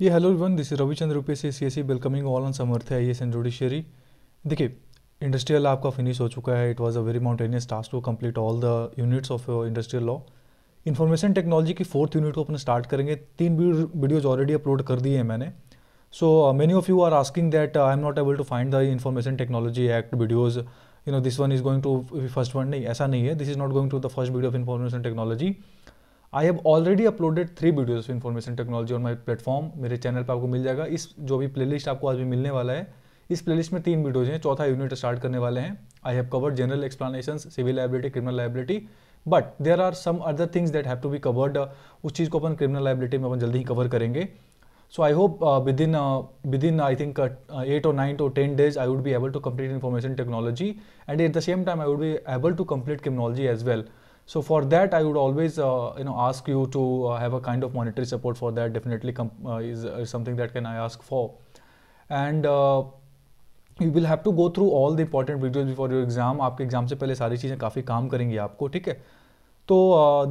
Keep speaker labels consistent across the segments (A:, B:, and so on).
A: ये hello one this Ravichandra रूपे से C S welcoming all on Samarth I S and देखिए इंडस्ट्रियल आपका फिनिश हो चुका है it was a very mountainous task to complete all the units of industrial law information technology की fourth unit को अपने स्टार्ट करेंगे तीन वीडियोज़ ऑलरेडी अपलोड कर दिए हैं मैंने so many of you are asking that I am not able to find the information technology act videos you know this one is going to first one नहीं ऐसा नहीं है this is not going to the first video of information technology I have already uploaded three videos of information technology on my platform मेरे channel पर आपको मिल जाएगा इस जो भी प्लेलिस्ट आपको आज भी मिलने वाला है इस प्लेलिस्ट में तीन वीडियोज हैं चौथा यूनिट स्टार्ट करने वाले हैं I have covered general explanation civil liability criminal liability but there are some other things that have to be covered उस चीज़ को अपन क्रिमिनल लाइबिलिटी में अपन जल्दी ही कवर करेंगे so I hope within within I think eight और nine to ten days I would would able to to information technology and at the same time I would would able to to criminology as well well. So for that, I would always uh, you know ask you to uh, have a kind of monetary support for that. Definitely uh, is, is, something that can I ask for, and you will have to go through all the important videos before your exam. आपके exam से पहले सारी चीज़ें काफ़ी काम करेंगी आपको ठीक है तो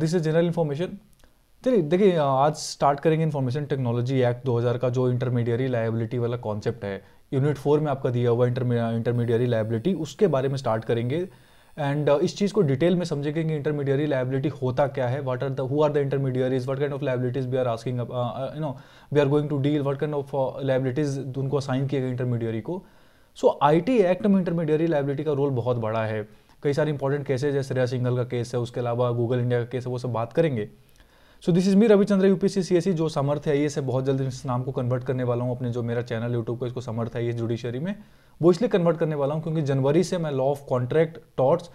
A: दिस इज जनरल इन्फॉर्मेशन चलिए देखिए आज स्टार्ट करेंगे इन्फॉर्मेशन टेक्नोलॉजी एक्ट 2000 का जो इंटरमीडियरी लाइबिलिटी वाला कॉन्सेप्ट है यूनिट फोर में आपका दिया हुआ इंटरमीडियरी लाइबिलिटी उसके बारे में स्टार्ट करेंगे एंड uh, इस चीज़ को डिटेल में समझेंगे कि इंटरमीडियरी लाइबिलिटी होता क्या है what are the who are the intermediaries what kind of liabilities we are asking you know we are going to deal what kind of liabilities उनको असाइन किए गए इंटरमीडियरी को सो आई टी एक्ट में intermediary liability का role बहुत बड़ा है कई सारे इंपॉर्टेंट केसेज है श्रेया सिंगल का केस है उसके अलावा गूगल इंडिया का केस है वो सब बात करेंगे so this is me Ravichandra UPSC CSC जो समर्थ है ये बहुत जल्द इस नाम को कन्वर्ट करने वाला हूँ अपने जो मेरा चैनल यूट्यूब का इसको समर्थ है ये जुडिशरी में वो इसलिए कन्वर्ट करने वाला हूँ क्योंकि जनवरी से मैं लॉ ऑफ कॉन्ट्रैक्ट टॉर्च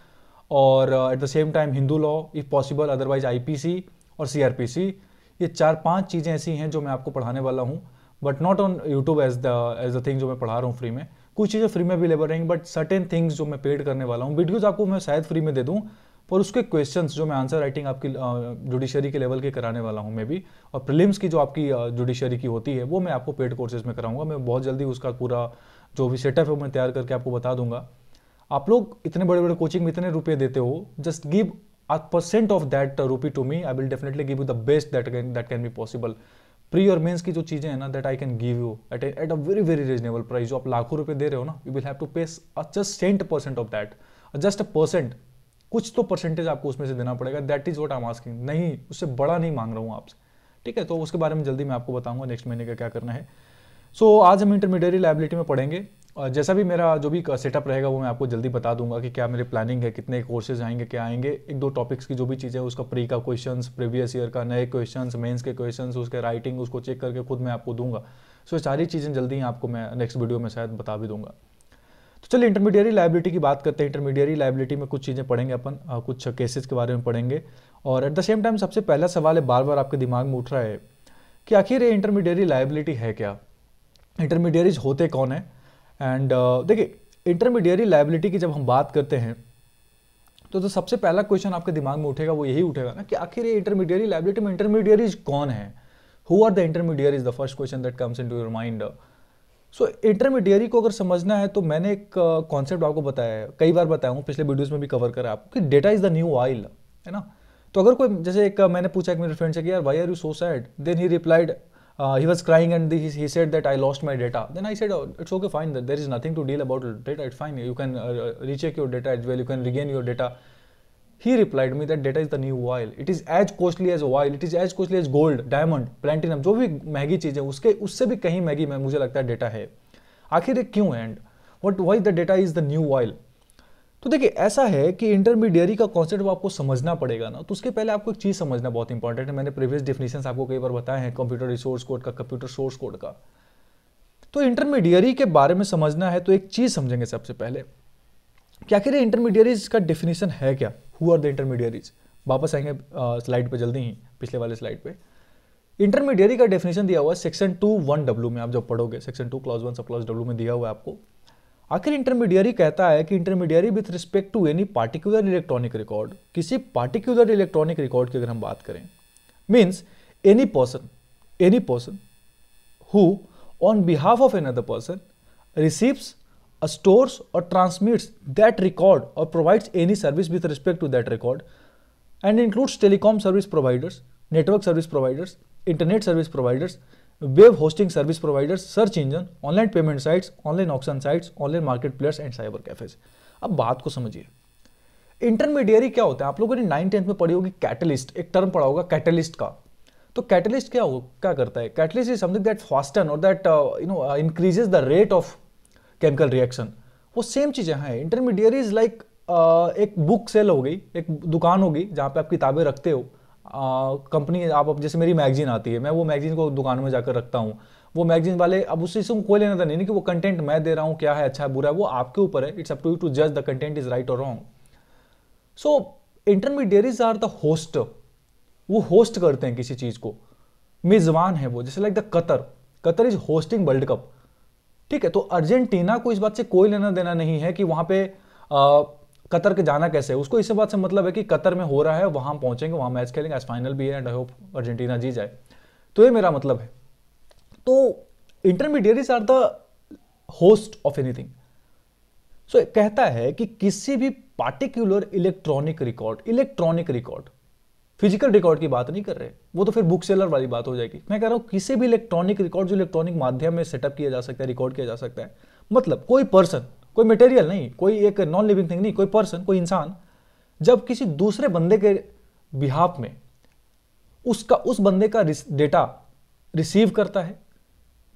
A: और at the same time Hindu law if possible otherwise IPC और सीआरपीसी ये चार पांच चीज़ें ऐसी हैं जो मैं आपको पढ़ाने वाला हूँ but not on YouTube as the as the thing जो मैं पढ़ा रहा हूँ फ्री में कुछ चीज़ें फ्री में अवेलेबल रहेंगी बट सर्टेन थिंग्स जो मैं पेड करने वाला हूँ वीडियोज़ आपको मैं शायद फ्री में दे दूँ और उसके क्वेश्चन जो मैं आंसर राइटिंग आपकी जुडिशरी के लेवल के कराने वाला हूँ मैं भी और प्रिलिम्स की जो आपकी जुडिशरी की होती है वो मैं आपको पेड कोर्सेज में कराऊंगा मैं बहुत जल्दी उसका पूरा जो भी सेटअप है मैं तैयार करके आपको बता दूंगा आप लोग इतने बड़े बड़े कोचिंग में इतने रुपये देते हो just give a percent of that rupee to me I will definitely give you the best that that can that can be pre और मेंस की जो चीज़ें हैं ना that I can give you at at a very very reasonable price जो आप लाखों रुपए दे रहे हो ना you will have to pay just cent percent of that just a percent कुछ तो परसेंटेज आपको उसमें से देना पड़ेगा that is what I am asking नहीं उससे बड़ा नहीं मांग रहा हूँ आपसे ठीक है तो उसके बारे में जल्दी मैं आपको बताऊँगा नेक्स्ट महीने का क्या करना है सो so, आज हम इंटरमीडियरी लाइबिलिटी में पढ़ेंगे जैसा भी मेरा जो भी सेटअप रहेगा वो मैं आपको जल्दी बता दूंगा कि क्या मेरे प्लानिंग है कितने कोर्सेज आएंगे क्या आएंगे एक दो टॉपिक्स की जो भी चीज़ें उसका प्री का क्वेश्चन प्रीवियस ईयर का नए क्वेश्चन मेन्स के क्वेश्चन उसके राइटिंग उसको चेक करके खुद मैं आपको दूंगा सो so, सारी चीज़ें जल्दी ही आपको मैं नेक्स्ट वीडियो में शायद बता भी दूंगा तो चलिए इंटरमीडियरी लाइबिलिटी की बात करते हैं इंटरमीडियरी लाइबिलिटी में कुछ चीज़ें पढ़ेंगे अपन कुछ केसेस के बारे में पढ़ेंगे और एट द सेम टाइम सबसे पहला सवाल है बार बार आपके दिमाग में उठ रहा है कि आखिर ये इंटरमीडियरी लाइबिलिटी है क्या इंटरमीडियरीज होते कौन है एंड uh, देखिए इंटरमीडियरी लाइबिलिटी की जब हम बात करते हैं तो, तो सबसे पहला क्वेश्चन आपके दिमाग में उठेगा वो यही उठेगा ना कि आखिर ये इंटरमीडियरी लाइबिलिटी में इंटरमीडियरीज कौन है who are the intermediaries the first question that comes into your mind so so, intermediary को अगर समझना है तो मैंने एक कॉन्सेप्ट आपको बताया है कई बार बताया हूँ पिछले वीडियोस में भी कवर करा आपको कि data is the new oil है ना तो अगर कोई जैसे एक मैंने पूछा एक मेरे फ्रेंड से कि यार why are you so sad then he replied he was crying and he said that I lost my data then I said it's okay fine that there is nothing to deal about data it fine you can recheck your data it well you can regain your data He replied me that data is the new oil. It is as costly as oil. It is as costly as gold, diamond, platinum. जो भी महंगी चीज़ है उसके उससे भी कहीं महंगी मैं मुझे लगता है डेटा है आखिर ये क्यों and what why the data is the new oil तो देखिए ऐसा है कि इंटरमीडियरी का कॉन्सेप्ट आपको समझना पड़ेगा ना तो उसके पहले आपको एक चीज़ समझना बहुत इंपॉर्टेंट है मैंने प्रीवियस डेफिनेशन आपको कई बार बताए हैं कंप्यूटर रिसोर्स कोड का कंप्यूटर सोर्स कोड का तो इंटरमीडियरी के बारे में समझना है तो एक चीज़ समझेंगे सबसे पहले कह आखिर इंटरमीडियरी का डेफिनेशन है क्या हु आर द इंटरमीडियरीज वापस आएंगे स्लाइड पे जल्दी ही पिछले वाले स्लाइड पे इंटरमीडियरी का डेफिनेशन दिया हुआ है सेक्शन टू वन डब्ल्यू में आप जब पढ़ोगे section two clause one sub clause W में दिया हुआ है आपको आखिर इंटरमीडियरी कहता है कि intermediary with respect to any particular electronic record किसी पार्टिकुलर इलेक्ट्रॉनिक रिकॉर्ड की अगर हम बात करें means any person any person who on behalf of an other person receives stores और ट्रांसमिट्स दैट रिकॉर्ड और provides any service with respect to that record and includes telecom service providers network service providers internet service providers web hosting service providers search engine online payment sites online option sites online market players and cyber cafes अब बात को समझिए intermediary क्या होता है आप लोगों ने नाइन टेंथ में पढ़ी होगी कैटलिस्ट एक टर्म पढ़ा होगा कैटलिस्ट का तो कैटलिस्ट क्या हो क्या करता है catalyst is something that fasten और that you know increases the rate of chemical reaction वो सेम चीज़ें हैं इज लाइक uh, एक बुक सेल हो गई एक दुकान होगी जहाँ पे आप किताबें रखते हो कंपनी uh, आप जैसे मेरी मैगजीन आती है मैं वो मैगजीन को दुकान में जाकर रखता हूँ वो मैगजीन वाले अब उस चीज़ से कोई लेना नहीं कि वो कंटेंट मैं दे रहा हूँ क्या है अच्छा है बुरा है वो आपके ऊपर है it's up to you to जज द कंटेंट इज राइट और wrong so intermediaries are the host वो होस्ट करते हैं किसी चीज़ को मेज़बान है वो जैसे like the Qatar Qatar is hosting world cup ठीक है तो अर्जेंटीना को इस बात से कोई लेना देना नहीं है कि वहां पे आ, कतर के जाना कैसे उसको इस बात से मतलब है कि कतर में हो रहा है वहां पहुंचेंगे वहां मैच खेलेंगे आज फाइनल भी है एंड आई होप अर्जेंटीना जी जाए तो ये मेरा मतलब है तो intermediaries are the host of anything so कहता है कि किसी भी particular electronic record electronic record physical record की बात नहीं कर रहे वो तो फिर बुक सेलर वाली बात हो जाएगी मैं कह रहा हूँ किसी भी इलेक्ट्रॉनिक रिकॉर्ड जो इलेक्ट्रॉनिक माध्यम में सेटअप किया जा सकता है रिकॉर्ड किया जा सकता है मतलब कोई पर्सन कोई मटेरियल नहीं कोई एक नॉन लिविंग थिंग नहीं कोई पर्सन कोई इंसान जब किसी दूसरे बंदे के बिहाफ में उसका उस बंदे का डेटा रिसीव करता है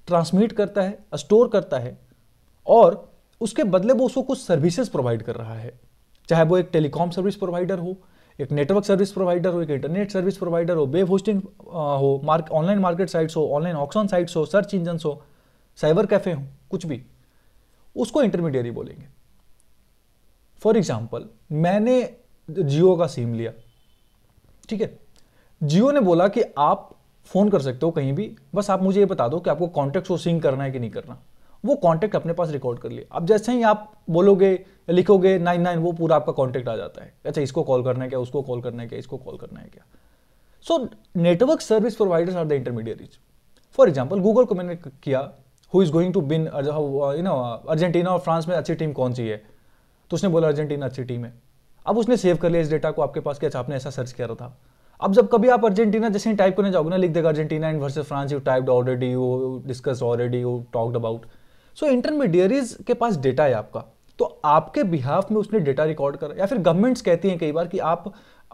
A: ट्रांसमिट करता है स्टोर करता है और उसके बदले वो उसको कुछ सर्विसेज प्रोवाइड कर रहा है चाहे वो एक टेलीकॉम सर्विस प्रोवाइडर हो एक नेटवर्क सर्विस प्रोवाइडर हो एक इंटरनेट सर्विस प्रोवाइडर हो वेब होस्टिंग हो मार्क ऑनलाइन मार्केट साइट्स हो ऑनलाइन ऑक्शन साइट्स हो सर्च इंजन हो साइबर कैफे हो कुछ भी उसको इंटरमीडियरी बोलेंगे फॉर एग्जाम्पल मैंने जियो का सिम लिया ठीक है जियो ने बोला कि आप फ़ोन कर सकते हो कहीं भी बस आप मुझे ये बता दो कि आपको कॉन्टेक्ट को करना है कि नहीं करना वो कॉन्टैक्ट अपने पास रिकॉर्ड कर लिया अब जैसे ही आप बोलोगे लिखोगे नाइन नाइन वो पूरा आपका कॉन्टैक्ट आ जाता है अच्छा इसको कॉल करना है क्या उसको कॉल करना है क्या इसको कॉल करना है क्या so network service providers are the intermediaries for example Google को मैंने किया who is going to win you know Argentina और फ्रांस में अच्छी टीम कौन सी है तो उसने बोला अर्जेंटीना अच्छी टीम है अब उसने सेव कर लिया इस डेटा को आपके पास कि अच्छा आपने ऐसा सर्च किया था अब जब कभी आप अर्जेंटीना जैसे ही टाइप करने जाओगे ना लिख देगा Argentina and versus France you type already you discuss already you talked about so intermediaries के पास डेटा है आपका तो आपके बिहाफ में उसने डेटा रिकॉर्ड करा या फिर गवर्नमेंट्स कहती हैं कई बार कि आप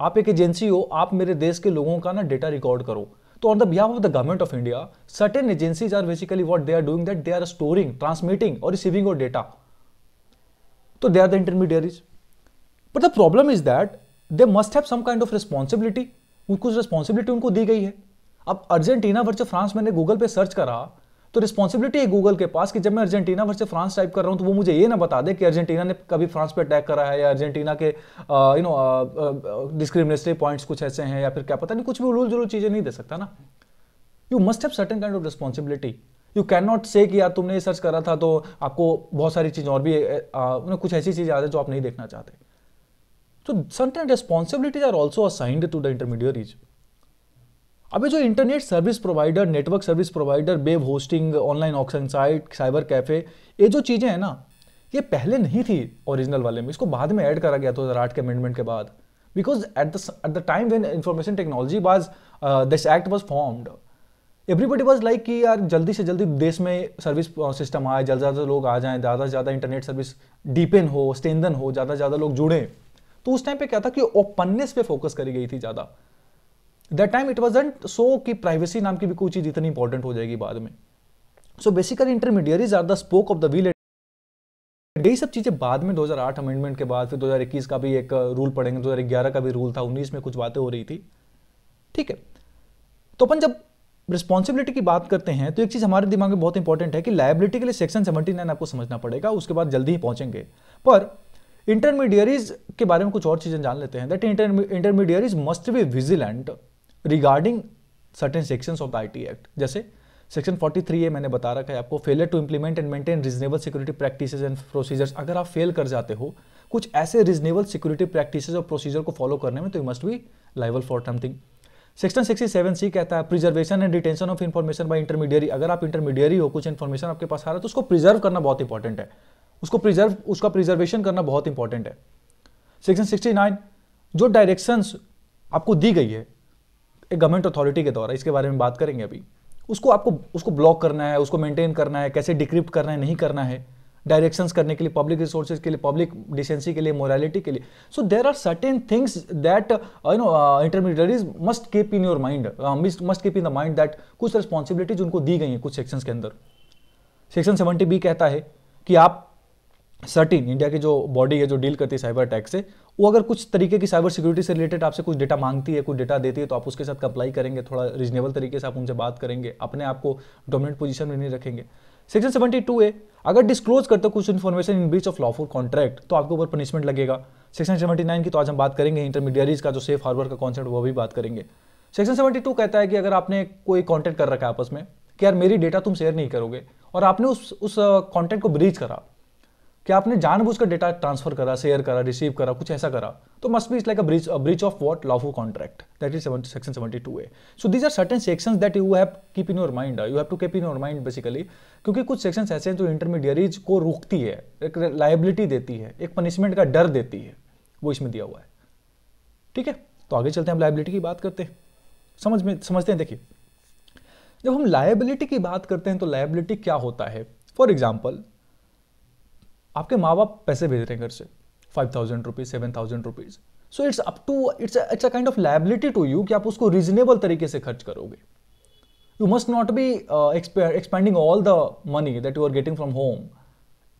A: आप एक एजेंसी हो आप मेरे देश के लोगों का ना डेटा रिकॉर्ड करो तो on the behalf of the government of India certain agencies are basically what they are doing that they are storing transmitting और रिसीविंग ऑफ डेटा तो they are the intermediaries but the problem is that they must have some kind of responsibility उनको responsibility उनको दी गई है अब Argentina वर्च France मैंने गूगल पे सर्च करा तो रिस्पॉन्सिबिलिटी है गूगल के पास कि जब मैं अर्जेंटीना वर्सेज फ्रांस टाइप कर रहा हूँ तो वो मुझे ये ना बता दे कि अर्जेंटीना ने कभी फ्रांस पे अटैक करा है या अर्जेंटीना के यू नो डिस्क्रिमिनेटरी पॉइंट्स कुछ ऐसे हैं या फिर क्या पता नहीं कुछ भी रूल जरूर चीज़ें नहीं दे सकता ना you must have certain kind of responsibility you can not say कि यार तुमने ये सर्च करा था तो आपको बहुत सारी चीज़ और भी आ, कुछ ऐसी चीज़ याद है जो आप नहीं देखना चाहते तो certain responsibilities are also assigned to the intermediate reason अब जो internet service provider network service provider web hosting online auction site cyber cafe ये जो चीज़ें हैं ना ये पहले नहीं थी ओरिजिनल वाले में इसको बाद में ऐड करा गया था आठ के अमेंडमेंट के बाद because at the time when information technology was this act was formed everybody was like कि यार जल्दी से जल्दी देश में सर्विस सिस्टम uh, आए जल्द ज़्यादा लोग आ जाए ज़्यादा से ज़्यादा इंटरनेट सर्विस डीपेन हो स्टेंदन हो ज़्यादा से ज़्यादा लोग जुड़ें तो उस टाइम पे क्या था कि ओपननेस पे फोकस करी गई थी ज़्यादा that time it wasn't so कि प्राइवेसी नाम की भी कोई चीज़ इतनी इंपॉर्टेंट हो जाएगी बाद में so basically intermediaries are the spoke of the wheel यही सब चीज़ें बाद में 2008 अमेंडमेंट के बाद फिर 2021 का भी एक रूल पड़ेंगे 2011 का भी रूल था 19 में कुछ बातें हो रही थी ठीक है तो अपन जब रिस्पॉन्सिबिलिटी की बात करते हैं तो एक चीज़ हमारे दिमाग में बहुत इंपॉर्टेंट है कि लाइबिलिटी के लिए सेक्शन सेवेंटी आपको समझना पड़ेगा उसके बाद जल्दी ही पहुंचेंगे पर इंटरमीडियरीज के बारे में कुछ और चीज़ें जान लेते हैं that intermediaries must be vigilant regarding certain sections of the IT act जैसे सेक्शन 43 ए मैंने बता रखा है आपको failure to implement and maintain reasonable security practice and procedures अगर आप फेल कर जाते हो कुछ ऐसे रीजनेबल सिक्योरिटी प्रैक्टिस और प्रोसीजर को फॉलो करने में तो यू मस्ट बी लाइवल for something section sixty seven C कहता है preservation and detention of information by intermediary अगर आप इंटरमीडियरी हो कुछ इन्फॉर्मेशन आपके पास आ रहा है तो उसको प्रिजर्व करना बहुत इंपॉर्टेंट है उसको प्रिजर्व उसका प्रिजर्वेशन करना बहुत इंपॉर्टेंट है सेक्शन सिक्सटी नाइन जो डायरेक्शंस आपको दी गई है एक गवर्नमेंट अथॉरिटी के द्वारा इसके बारे में बात करेंगे अभी उसको आपको उसको ब्लॉक करना है उसको मेंटेन करना है कैसे डिक्रिप्ट करना है नहीं करना है डायरेक्शंस करने के लिए पब्लिक रिसोर्सेज के लिए पब्लिक डिसेंसी के लिए मोरालिटी के लिए so there are certain things that you know intermediaries must keep in your mind must keep in the mind that कुछ रिस्पॉन्सिबिलिटीज उनको दी गई हैं कुछ सेक्शंस के अंदर सेक्शन सेवेंटी बी कहता है कि आप सर्टिन इंडिया की जो बॉडी है जो डील करती है साइबर अटैक से वो अगर कुछ तरीके की साइबर सिक्योरिटी से रिलेटेड आपसे कुछ डेटा मांगती है कुछ डेटा देती है तो आप उसके साथ कंप्लाई करेंगे थोड़ा रीजनेबल तरीके से आप उनसे बात करेंगे अपने आप को डोमिनेंट पोजिशन में नहीं रखेंगे सेक्शन सेवेंटी टू ए अगर डिस्क्लोज करते कुछ information in breach of lawful contract तो आपके ऊपर पनिशमेंट लगेगा सेक्शन सेवेंटी नाइन की तो आज हम बात करेंगे इंटरमीडियरीज का जो सेफ हार्बर का कॉन्सेप्ट वो भी बात करेंगे सेक्शन सेवेंटी टू कहता है कि अगर आपने कोई कॉन्टैक्ट कर रखा है आपस में कि यार मेरी डेटा तुम शेयर नहीं करोगे और आपने उस उस कॉन्टैक्ट uh, को ब्रीच करा कि आपने जानबूझकर डेटा ट्रांसफर करा शेयर करा रिसीव करा कुछ ऐसा करा तो must be it's like a breach breach of what lawful contract that is section seventy two A so these are certain section that you have keep in your mind you have to keep in your mind basically क्योंकि कुछ sections ऐसे हैं जो intermediaries को रोकती है एक liability देती है एक पनिशमेंट का डर देती है वो इसमें दिया हुआ है ठीक है तो आगे चलते हैं हम लाइबिलिटी की बात करते हैं समझ में समझते हैं देखिए जब हम लाइबिलिटी की बात करते हैं तो लाइबिलिटी क्या होता है फॉर एग्जाम्पल आपके माँ बाप पैसे भेज रहे हैं घर से five thousand rupees seven thousand rupees so it's up to it's it's a kind of liability to you कि आप उसको रीजनेबल तरीके से खर्च करोगे you must not be expending all the money that you are getting from home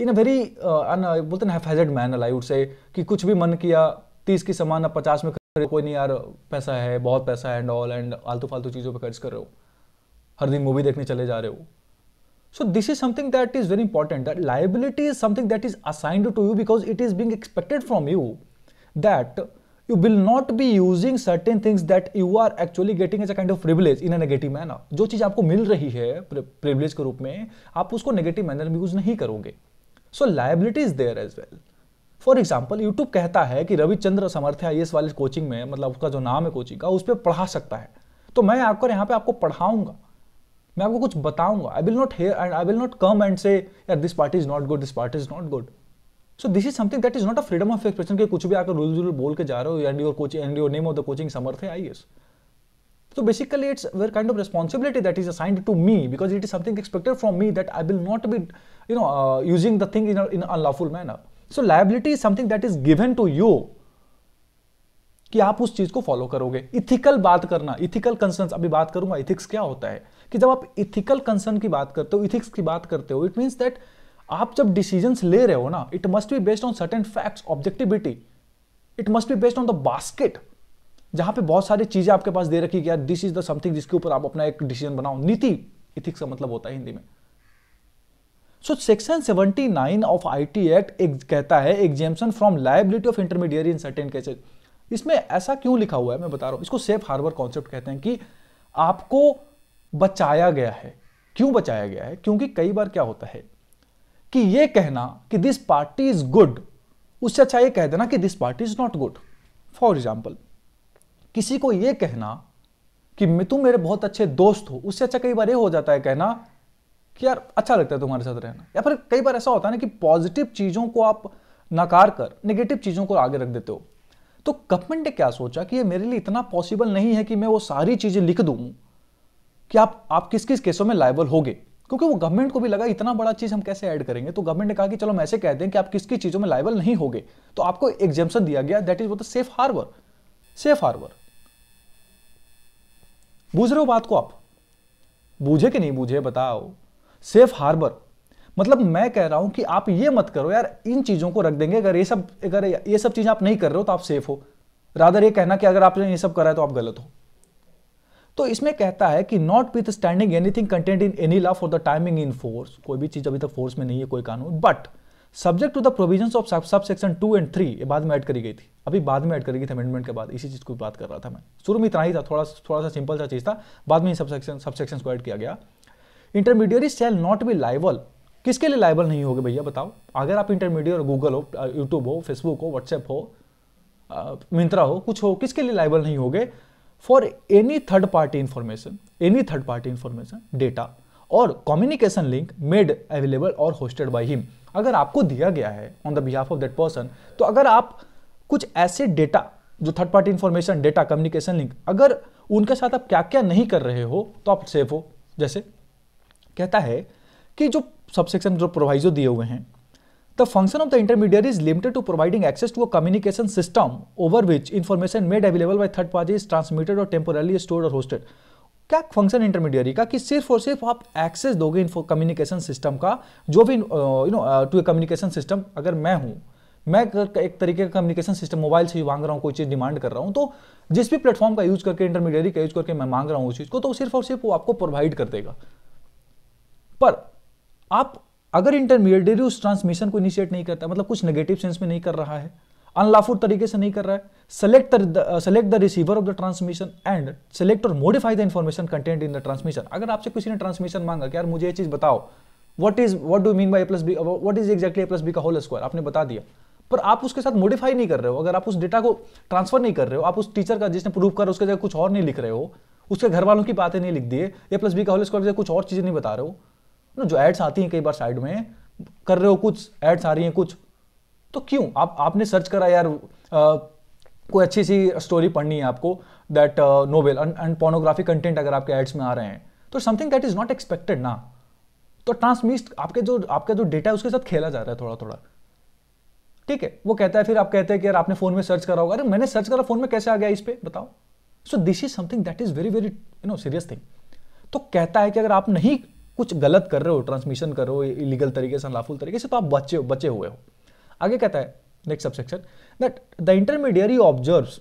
A: in a very बोलते ना हैफेजेड man I would say कि कुछ भी मन किया तीस की सामान आप पचास में खर्च कोई नहीं यार पैसा है बहुत पैसा है एंड ऑल एंड आलतू फालतू चीज़ों पर खर्च कर रहे हो हर दिन मूवी देखने चले जा रहे हो So this is something that is very important. That liability is something that is assigned to you because it is being expected from you that you will not be using certain things that you are actually getting as a kind of privilege in a negative manner. जो चीज़ आपको मिल रही है privilege के रूप में आप उसको negative manner में use नहीं करोगे So liability is there as well. For example YouTube कहता है कि रविचंद्र समर्थ आई वाले कोचिंग में मतलब उसका जो नाम है कोचिंग का उस पर पढ़ा सकता है तो मैं आपको यहाँ पे आपको पढ़ाऊंगा मैं आपको कुछ बताऊंगा I will not hear and I will not come and say यार this party is not good this party is not good so this is something that is not a freedom of expression के कुछ भी आकर rule rule बोल के जा रहे हो and your coaching and your name of the coaching Samarth है आई एस तो basically it's where kind of responsibility that is assigned to me because it is something expected from me that I will not be you know using the thing in in unlawful manner so liability is something that is given to you कि आप उस चीज को follow करोगे ethical बात करना ethical concern अभी बात करूंगा इथिक्स क्या होता है कि जब आप इथिकल कंसर्न की बात करते हो इथिक्स की बात करते हो इट मीन्स दैट आप जब डिसीजंस ले रहे हो ना it must be based on certain facts objectivity it must be based on the basket जहां पे बहुत सारी चीजें आपके पास दे रखी गया दिस इज द समथिंग जिसके ऊपर आप अपना एक डिसीजन बनाओ नीति इथिक्स का मतलब होता है हिंदी में so section 79 of IT act एक कहता है exemption from liability of intermediate in certain cases इसमें ऐसा क्यों लिखा हुआ है मैं बता रहा हूं इसको सेफ हार्बर कॉन्सेप्ट कहते हैं कि आपको बचाया गया है क्यों बचाया गया है क्योंकि कई बार क्या होता है कि यह कहना कि दिस पार्टी इज गुड उससे अच्छा यह कह देना कि this party is not good for example किसी को यह कहना कि मैं तुम मेरे बहुत अच्छे दोस्त हो उससे अच्छा कई बार यह हो जाता है कहना कि यार अच्छा लगता है तुम्हारे साथ रहना या फिर कई बार ऐसा होता है ना कि पॉजिटिव चीज़ों को आप नकार कर नेगेटिव चीज़ों को आगे रख देते हो तो कपमेंट ने क्या सोचा कि ये मेरे लिए इतना पॉसिबल नहीं है कि मैं वो सारी चीज़ें लिख दूं कि आप आप किस किस केसों में लाइबल होगे क्योंकि वो गवर्नमेंट को भी लगा इतना बड़ा चीज हम कैसे ऐड करेंगे तो गवर्नमेंट ने कहा कि चलो हम ऐसे कह दें कि आप किस किस चीजों में लाइबल नहीं होगे तो आपको एग्जेम्पन दिया गया दैट इज वो सेफ हार्बर सेफ हार्बर बूझ रहे हो बात को आप बूझे कि नहीं बूझे बताओ सेफ हार्बर मतलब मैं कह रहा हूं कि आप ये मत करो यार इन चीजों को रख देंगे अगर ये सब अगर ये सब चीजें आप नहीं कर रहे हो तो आप सेफ हो रादर ये कहना कि अगर आपने ये सब करा है तो आप गलत हो तो इसमें कहता है कि notwithstanding anything contained in any law for the time being in force कोई भी चीज़ अभी तक फोर्स में नहीं है कोई कानून but subject to the provision of subsection two and three ये बाद में ऐड करी गई थी अभी बाद में ऐड करी गई थी अमेंडमेंट के बाद इसी चीज़ को बात कर रहा था मैं शुरू में इतना ही था थोड़ा थोड़ा सा सिंपल सा चीज़ था बाद में सबसेक्शन सेक्शन सब सेक्शन को ऐड किया गया intermediary shall not be liable किसके लिए लाइबल नहीं होगी भैया बताओ अगर आप इंटरमीडिएट गूगल हो यूट्यूब हो फेसबुक हो व्हाट्सएप हो मिंत्रा हो कुछ हो किसके लिए लाइबल नहीं होगे for any third party information any third party information data or communication link made available or hosted by him अगर आपको दिया गया है on the behalf of that person तो अगर आप कुछ ऐसे डेटा जो third party information data communication link अगर उनके साथ आप क्या क्या नहीं कर रहे हो तो आप सेफ हो जैसे कहता है कि जो सबसेक्शन जो प्रोवाइजो दिए हुए हैं The function of the intermediary is limited to providing access to a communication system over which information made available by third party is transmitted or temporarily stored or hosted. क्या function intermediary का कि सिर्फ और सिर्फ आप access दोगे in communication system का जो भी you know to a communication system अगर मैं हूं मैं एक तरीके का कम्युनिकेशन सिस्टम मोबाइल से मांग रहा हूँ कोई चीज़ डिमांड कर रहा हूं तो जिस भी प्लेटफॉर्म का यूज करके इंटरमीडियरी का यूज करके मैं मांग रहा हूँ उस चीज़ को तो सिर्फ और सिर्फ वो आपको प्रोवाइड कर देगा पर आप अगर इंटरमीडिएट उस ट्रांसमिशन को इनिशिएट नहीं करता मतलब कुछ नेगेटिव सेंस में नहीं कर रहा है अनलाफुल तरीके से नहीं कर रहा है select select the receiver of the transmission and select और modify the information content in the transmission अगर आपसे किसी ने ट्रांसमिशन मांगा कि यार मुझे ये चीज़ बताओ what is what do mean by A plus B what is exactly A plus B का होल स्क्वायर आपने बता दिया पर आप उसके साथ मॉडिफाई नहीं कर रहे हो अगर आप उस डेटा को ट्रांसफर नहीं कर रहे हो आप उस टीचर का जिसने प्रूव कर उसके जगह कुछ और नहीं लिख रहे हो उसके घर वालों की बातें नहीं लिख दिए ए प्लस बी का होल स्क्वायर कुछ और चीज़ें नहीं बता रहे हो ना जो एड्स आती हैं कई बार साइड में कर रहे हो कुछ एड्स आ रही हैं कुछ तो क्यों आप आपने सर्च करा यार आ, कोई अच्छी सी स्टोरी पढ़नी है आपको that novel and pornography content अगर आपके एड्स में आ रहे हैं तो something that is not expected ना तो ट्रांसमिस्ट आपके जो आपका जो डेटा है उसके साथ खेला जा रहा है थोड़ा थोड़ा ठीक है वो कहता है फिर आप कहते हैं कि यार आपने फोन में सर्च करा होगा अरे मैंने सर्च करा फोन में कैसे आ गया इस पर बताओ so this is something that is very very you know serious thing तो कहता है कि अगर आप नहीं कुछ गलत कर रहे हो ट्रांसमिशन कर रहे हो इलीगल तरीके से लाफुल तरीके से तो आप बचे हो बचे हुए हो आगे कहता है next subsection that the intermediary observe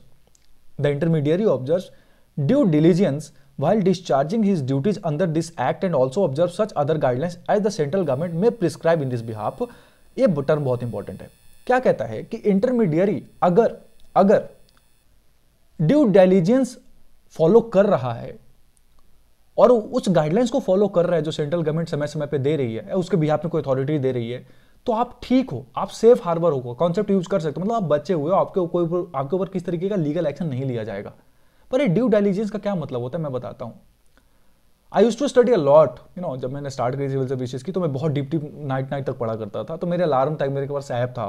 A: the intermediary observe due diligence while discharging his duties under this act and also observe such other guidelines as the central government may prescribe in this behalf ये term बहुत important है क्या कहता है कि intermediary अगर अगर due diligence follow कर रहा है और उस गाइडलाइंस को फॉलो कर रहा है जो सेंट्रल गवर्नमेंट समय समय पर दे रही है उसके भी आपने कोई अथॉरिटी दे रही है तो आप ठीक हो आप सेफ हार्बर हो कॉन्सेप्ट यूज कर सकते हो मतलब आप बचे हुए हो आपके कोई आपके ऊपर किस तरीके का लीगल एक्शन नहीं लिया जाएगा पर ये ड्यू डेलीजेंस का क्या मतलब होता है मैं बताता हूँ I use to study a lot you know जब मैंने स्टार्ट करी सिविल सर्विसेज की तो मैं बहुत डीप डीप नाइट नाइट तक पढ़ा करता था तो मेरे अलार्म टाइम मेरे पास ऐप था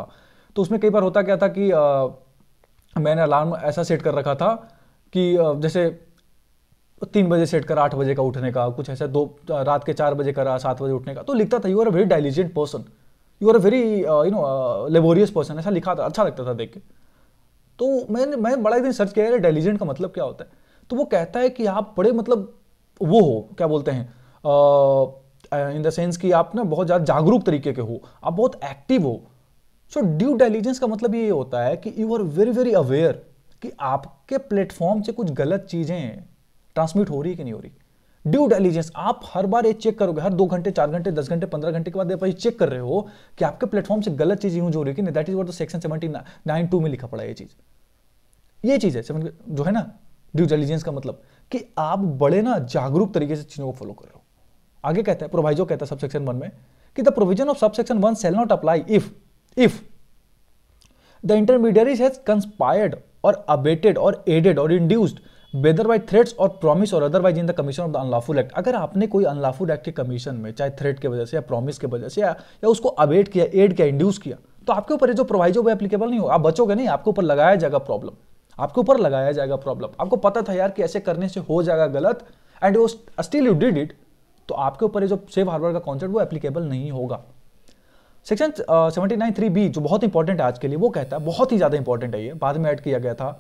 A: तो उसमें कई बार होता क्या था कि आ, मैंने अलार्म ऐसा सेट कर रखा था कि आ, जैसे तीन बजे सेट करा आठ बजे का उठने का कुछ ऐसा दो रात के चार बजे करा सात बजे उठने का तो लिखता था you are a very diligent person you are a very you know laborious person ऐसा लिखा था अच्छा लगता था देख के तो मैंने मैं बड़ा एक दिन सर्च किया यार डाइलिजेंट का मतलब क्या होता है तो वो कहता है कि आप बड़े मतलब वो हो क्या बोलते हैं इन द सेंस कि आप ना बहुत ज़्यादा जागरूक तरीके के हो आप बहुत एक्टिव हो सो ड्यू डाइलिजेंस का मतलब ये होता है कि you are very very aware कि आपके प्लेटफॉर्म से कुछ गलत चीज़ें हैं ट्रांसमिट हो रही कि नहीं हो रही ड्यू डेलीजेंस आप हर बार ये चेक करोगे हर दो घंटे चार घंटे दस घंटे पंद्रह घंटे के बाद आप ये चेक कर रहे हो कि आपके प्लेटफॉर्म से गलत चीज यूज हो रही है कि नहीं that is what the section seventy nine two में लिखा पड़ा ये चीज ये चीज है जो है ना ड्यू डेलीजेंस का मतलब कि आप बड़े ना जागरूक तरीके से चीजों को फॉलो कर रहे हो आगे कहता है प्रोवाइजो कहता है सब सेक्शन वन में कि the provision of subsection one shall not apply if if the intermediaries has conspired or abetted or aided or induced whether by threats or promise or otherwise in the commission of the unlawful act अगर आपने कोई अनलाफुल act के commission में चाहे threat के वजह से या प्रॉमिस के वजह से या, या उसको अवेट किया एड किया इंड्यूस किया तो आपके ऊपर जो प्रोवाइजो वो एप्लीकेबल नहीं हो आप बचोगे नहीं आपके ऊपर लगाया जाएगा प्रॉब्लम आपके ऊपर लगाया जाएगा प्रॉब्लम आपको पता था यार कि ऐसे करने से हो जाएगा गलत एंड वो स्टिल यू डिड इट तो आपके ऊपर जो सेफ हार्बर का कॉन्सेप्ट वो एप्लीकेबल नहीं होगा section seventy nine three B जो बहुत इंपॉर्टेंट है आज के लिए वो कहता है बहुत ही ज़्यादा इंपॉर्टेंट है ये बाद में ऐड किया गया था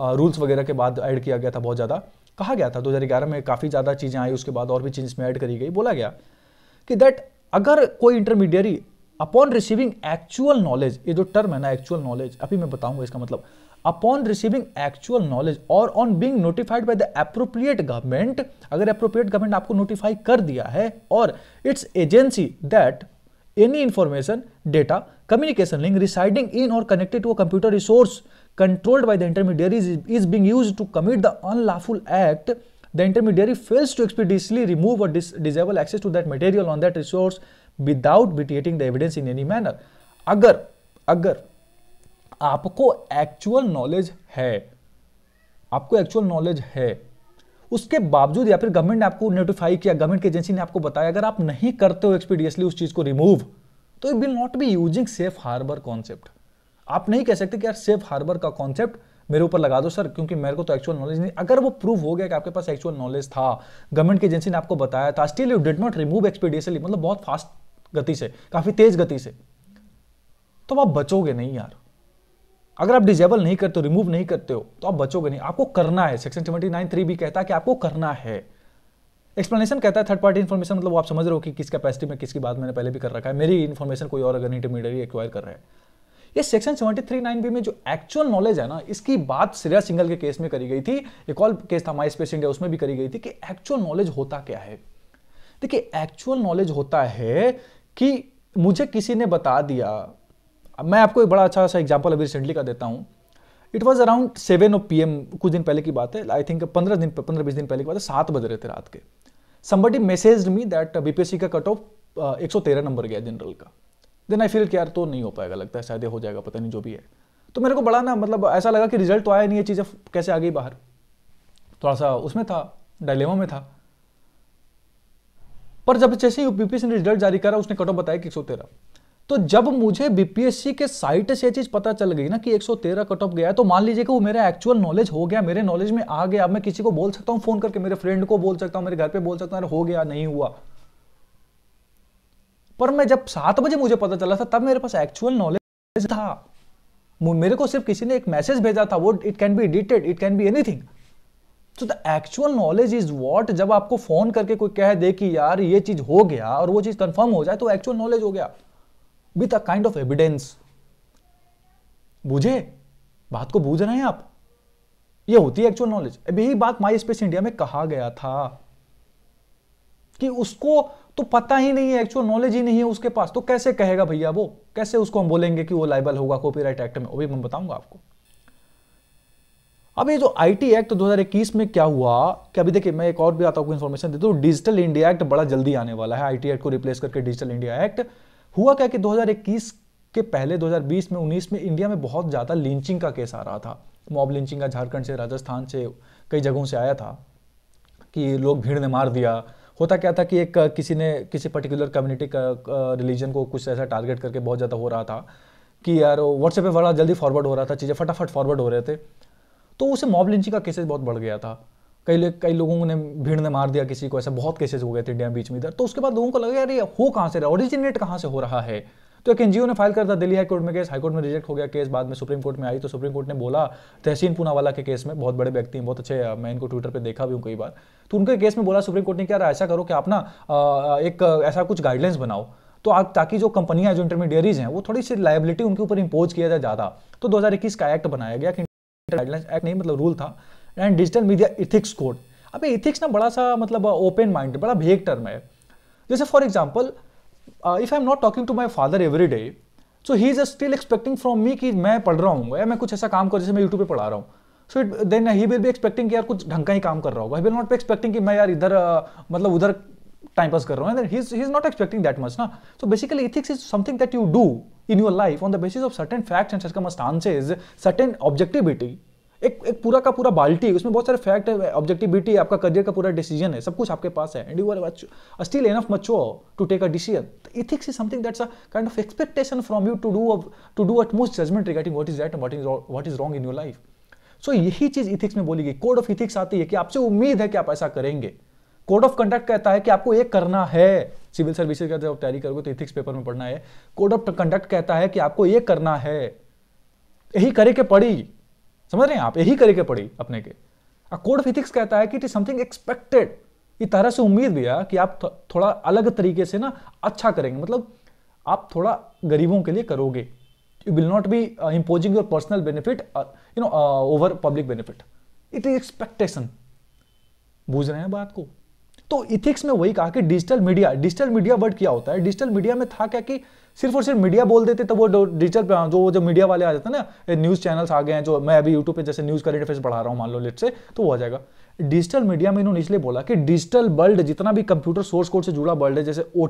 A: रूल्स वगैरह के बाद ऐड किया गया था बहुत ज़्यादा कहा गया था 2011 में काफ़ी ज़्यादा चीज़ें आई उसके बाद और भी चीज़ में ऐड करी गई बोला गया कि दैट अगर कोई intermediary upon receiving actual knowledge ये जो टर्म है ना एक्चुअल नॉलेज अभी मैं बताऊंगा इसका मतलब upon receiving actual knowledge or on being notified by the appropriate government अगर अप्रोप्रिएट गवर्नमेंट आपको नोटिफाई कर दिया है or its agency that any information data communication link residing in or connected to a computer resource controlled by the intermediary is, is being used to commit the unlawful act the intermediary fails to expeditiously remove or dis disable access to that material on that resource without vitiating the evidence in any manner agar agar आपको actual knowledge है आपको actual knowledge है उसके बावजूद या फिर government ने आपको नोटिफाई किया गवर्नमेंट की एजेंसी ने आपको बताया अगर आप नहीं करते हो एक्सपीडियसली उस चीज को रिमूव तो you will not be using safe harbour concept आप नहीं कह सकते कि यार सेफ हार्बर का कॉन्सेप्ट मेरे ऊपर लगा दो सर क्योंकि मेरे को तो एक्चुअल नॉलेज नहीं अगर वो प्रूव हो गया कि आपके पास एक्चुअल नॉलेज था गवर्नमेंट की एजेंसी ने आपको बताया था still you did not remove expeditiously मतलब बहुत फास्ट गति से काफ़ी तेज गति से तो आप बचोगे नहीं यार अगर आप डिजेबल नहीं करते हो रिमूव नहीं करते हो तो आप बचोगे नहीं आपको करना है सेक्शन सेवेंटी नाइन थ्री भी कहता है कि आपको करना है एक्सप्लेनेशन कहता है थर्ड पार्टी इन्फॉर्मेशन मतलब वो आप समझ रहे हो कि किस कैपेसिटी में किसकी बात मैंने पहले भी कर रखा है मेरी इन्फॉर्मेशन कोई और अगर इंटरमीडिएट एक्वायर कर रहा है ये section seventy three nine B में जो एक्चुअल नॉलेज है ना इसकी बात श्रेया सिंगल के केस में करी गई थी एक और केस था माई स्पेस इंडिया उसमें भी करी गई थी कि एक्चुअल नॉलेज होता क्या है देखिए एक्चुअल नॉलेज होता है कि मुझे किसी ने बता दिया मैं आपको एक बड़ा अच्छा सा एग्जाम्पल अभी रिसेंटली का देता हूँ it was around seven O P M कुछ दिन पहले की बात है आई थिंक पंद्रह दिन पंद्रह बीस दिन पहले की बात है सात बज रहे थे रात के somebody message me that BPSC का कट ऑफ एक सौ तेरह नंबर गया जनरल का देन आई फील कि यार तो नहीं हो पाएगा लगता है शायद ये हो जाएगा पता नहीं जो भी है तो मेरे को बड़ा ना मतलब ऐसा लगा कि रिजल्ट तो आया नहीं है चीज़ें कैसे आ गई बाहर थोड़ा सा उसमें था डायलेमा में था पर जब जैसे ही बीपीएससी ने रिजल्ट जारी करा उसने कट ऑफ बताया कि एक तो जब मुझे बीपीएससी के साइट से चीज पता चल गई ना कि 113 कट ऑफ गया तो मान लीजिए कि वो मेरा एक्चुअल नॉलेज हो गया मेरे नॉलेज में आ गया अब मैं किसी को बोल सकता हूँ फोन करके मेरे फ्रेंड को बोल सकता हूँ मेरे घर पे बोल सकता हूँ हो गया नहीं हुआ पर मैं जब सात बजे मुझे पता चला था तब मेरे पास एक्चुअल नॉलेज था मेरे को सिर्फ किसी ने एक मैसेज भेजा था वो it can be edited it can be anything तो the actual knowledge is what जब आपको फोन करके कोई कह दे कि यार ये चीज हो गया और वो चीज कंफर्म हो जाए तो एक्चुअल नॉलेज हो गया with a kind of evidence बुझे बात को बूझ रहे हैं आप ये होती है एक्चुअल नॉलेज अब यही बात माई स्पेस इंडिया में कहा गया था कि उसको तो पता ही नहीं है एक्चुअल नॉलेज ही नहीं है उसके पास तो कैसे कहेगा भैया वो कैसे उसको हम बोलेंगे कि वो लाइबल होगा कॉपीराइट एक्ट में वो भी मैं बताऊंगा आपको अब ये जो आईटी एक्ट 2021 में क्या हुआ कि अभी देखिए मैं एक और भी आता हूँ इन्फॉर्मेशन देता हूँ डिजिटल इंडिया एक्ट बड़ा जल्दी आने वाला है आईटी एक्ट को रिप्लेस करके डिजिटल इंडिया एक्ट हुआ क्या कि 2021 के पहले 2020 में 19 में इंडिया में बहुत ज़्यादा लिंचिंग का केस आ रहा था मॉब लिंचिंग का झारखंड से राजस्थान से कई जगहों से आया था कि लोग भीड़ ने मार दिया होता क्या था कि एक किसी ने किसी पर्टिकुलर कम्युनिटी रिलीजन को कुछ ऐसा टारगेट करके बहुत ज़्यादा हो रहा था कि यार व्हाट्सएप पे बड़ा जल्दी फॉरवर्ड हो रहा था चीज़ें फटाफट फॉरवर्ड हो रहे थे तो उसे मॉब लिंचिंग का केसेस बहुत बढ़ गया था कई लोग कई लोगों ने भीड़ ने मार दिया किसी को ऐसा बहुत केसेस हो गए थे इंडिया बीच में इधर तो उसके बाद लोगों को लगा यार ये हो कहाँ से रहा ओरिजिनेट कहाँ से हो रहा है तो एक एनजीओ ने फाइल कर था दिल्ली हाईकोर्ट में केस हाईकोर्ट में रिजेक्ट हो गया केस बाद में सुप्रीम कोर्ट में आई तो सुप्रीम कोर्ट ने बोला तहसीन पूनावाला के केस में बहुत बड़े व्यक्ति हैं बहुत अच्छे मैं इनको ट्विटर पर देखा भी हूँ कई बार तो उनके केस में बोला सुप्रीम कोर्ट ने क्या ऐसा करो कि आप ना एक ऐसा कुछ गाइडलाइंस बनाओ तो आप ताकि जो कंपनियां जो इंटरमीडियरीज हैं वो थोड़ी सी लाइबिलिटी उनके ऊपर इंपोज किया जाए ज़्यादा तो दो का एक्ट बनाया गया कि गाइडलाइंस एक्ट नहीं मतलब रूल था and digital media ethics code अब इथिक्स ना बड़ा सा मतलब ओपन माइंड बड़ा भेग टर्म है जैसे for example uh, if I'm not talking to my father every day, so he is still expecting from me कि मैं पढ़ रहा हूँ या मैं कुछ ऐसा काम कर जैसे मैं यूट्यूब पर पढ़ा रहा हूँ so it then he will be expecting कि यार कुछ ढंग का ही काम कर रहा होगा he will not be expecting कि मैं यार इधर uh, मतलब उधर टाइम पास कर रहा हूँ he is not expecting that much ना so basically ethics is something that you do in your life on the basis of certain facts and circumstances, certain objectivity, एक एक पूरा का पूरा बाल्टी उसमें बहुत सारे फैक्ट है ऑब्जेक्टिविटी आपका करियर का पूरा डिसीजन है सब कुछ आपके पास है and you are still enough mature to take a decision ethics is something that's a kind of expectation from you to do to do at most judgement regarding what is that what is what is wrong in your life so यही चीज ethics में बोली गई code of ethics आती है कि आपसे उम्मीद है कि आप ऐसा करेंगे कोड ऑफ कंडक्ट कहता है कि आपको ये करना है सिविल सर्विसेज का जब तैयारी करोगे तो इथिक्स पेपर में पढ़ना है कोड ऑफ कंडक्ट कहता है कि आपको ये करना है यही करे के पढ़ी समझ रहे हैं आप यही करके पड़ी अपने के कोड ऑफ इथिक्स कहता है कि इट इज समथिंग एक्सपेक्टेड ये तरह से उम्मीद भी है कि आप थो, थोड़ा अलग तरीके से ना अच्छा करेंगे मतलब आप थोड़ा गरीबों के लिए करोगे you will not be imposing your personal benefit you know over public benefit it is expectation बूझ रहे हैं बात को तो इथिक्स में वही कहा कि digital media digital media word क्या होता है डिजिटल मीडिया में था क्या कि सिर्फ और सिर्फ मीडिया बोल देते तो वो डिजिटल जो जो मीडिया वाले आ जाते हैं ना न्यूज़ चैनल्स आ गए हैं जो मैं अभी यूट्यूब पे जैसे न्यूज़ करेंट अफेयर्स बढ़ा रहा हूँ मान लो लेट से तो वो आ जाएगा डिजिटल मीडिया में इन्होंने इसलिए बोला कि डिजिटल वर्ल्ड जितना भी कंप्यूटर सोर्स कोड से जुड़ा वर्ल्ड है जैसे ओ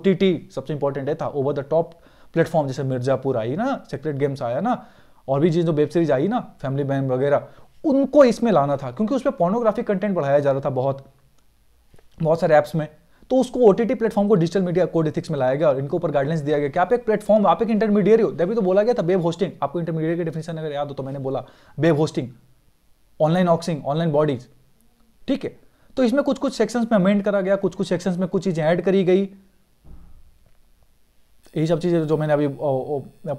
A: सबसे इंपॉर्टेंट है था ओवर द टॉप प्लेटफॉर्म जैसे मिर्जापुर आई ना सेक्रेट गेम्स आया ना और भी चीज़ जो वेब सीरीज आई ना फैमिली बैन वगैरह उनको इसमें लाना था क्योंकि उस पर पोर्नोग्राफिक कंटेंट बढ़ाया जा रहा था बहुत बहुत सारे ऐप्स में तो उसको ओ टी प्लेटफॉर्म को डिजिटल मीडिया कोड एथिक्स में लाया गया और इनके ऊपर गाइडलाइंस दिया गया कि आप एक प्लेटफॉर्म आप एक इंटरमीडियरी हो तभी तो बोला गया था वेब होस्टिंग आपको इंटरमीडिएट की डेफिनेशन अगर याद हो तो मैंने बोला web hosting online auctioning online bodies ठीक है तो इसमें कुछ कुछ सेक्शंस में अमेंड करा गया कुछ कुछ सेक्शंस में कुछ चीज़ें ऐड करी गई यही सब चीज़ें जो मैंने अभी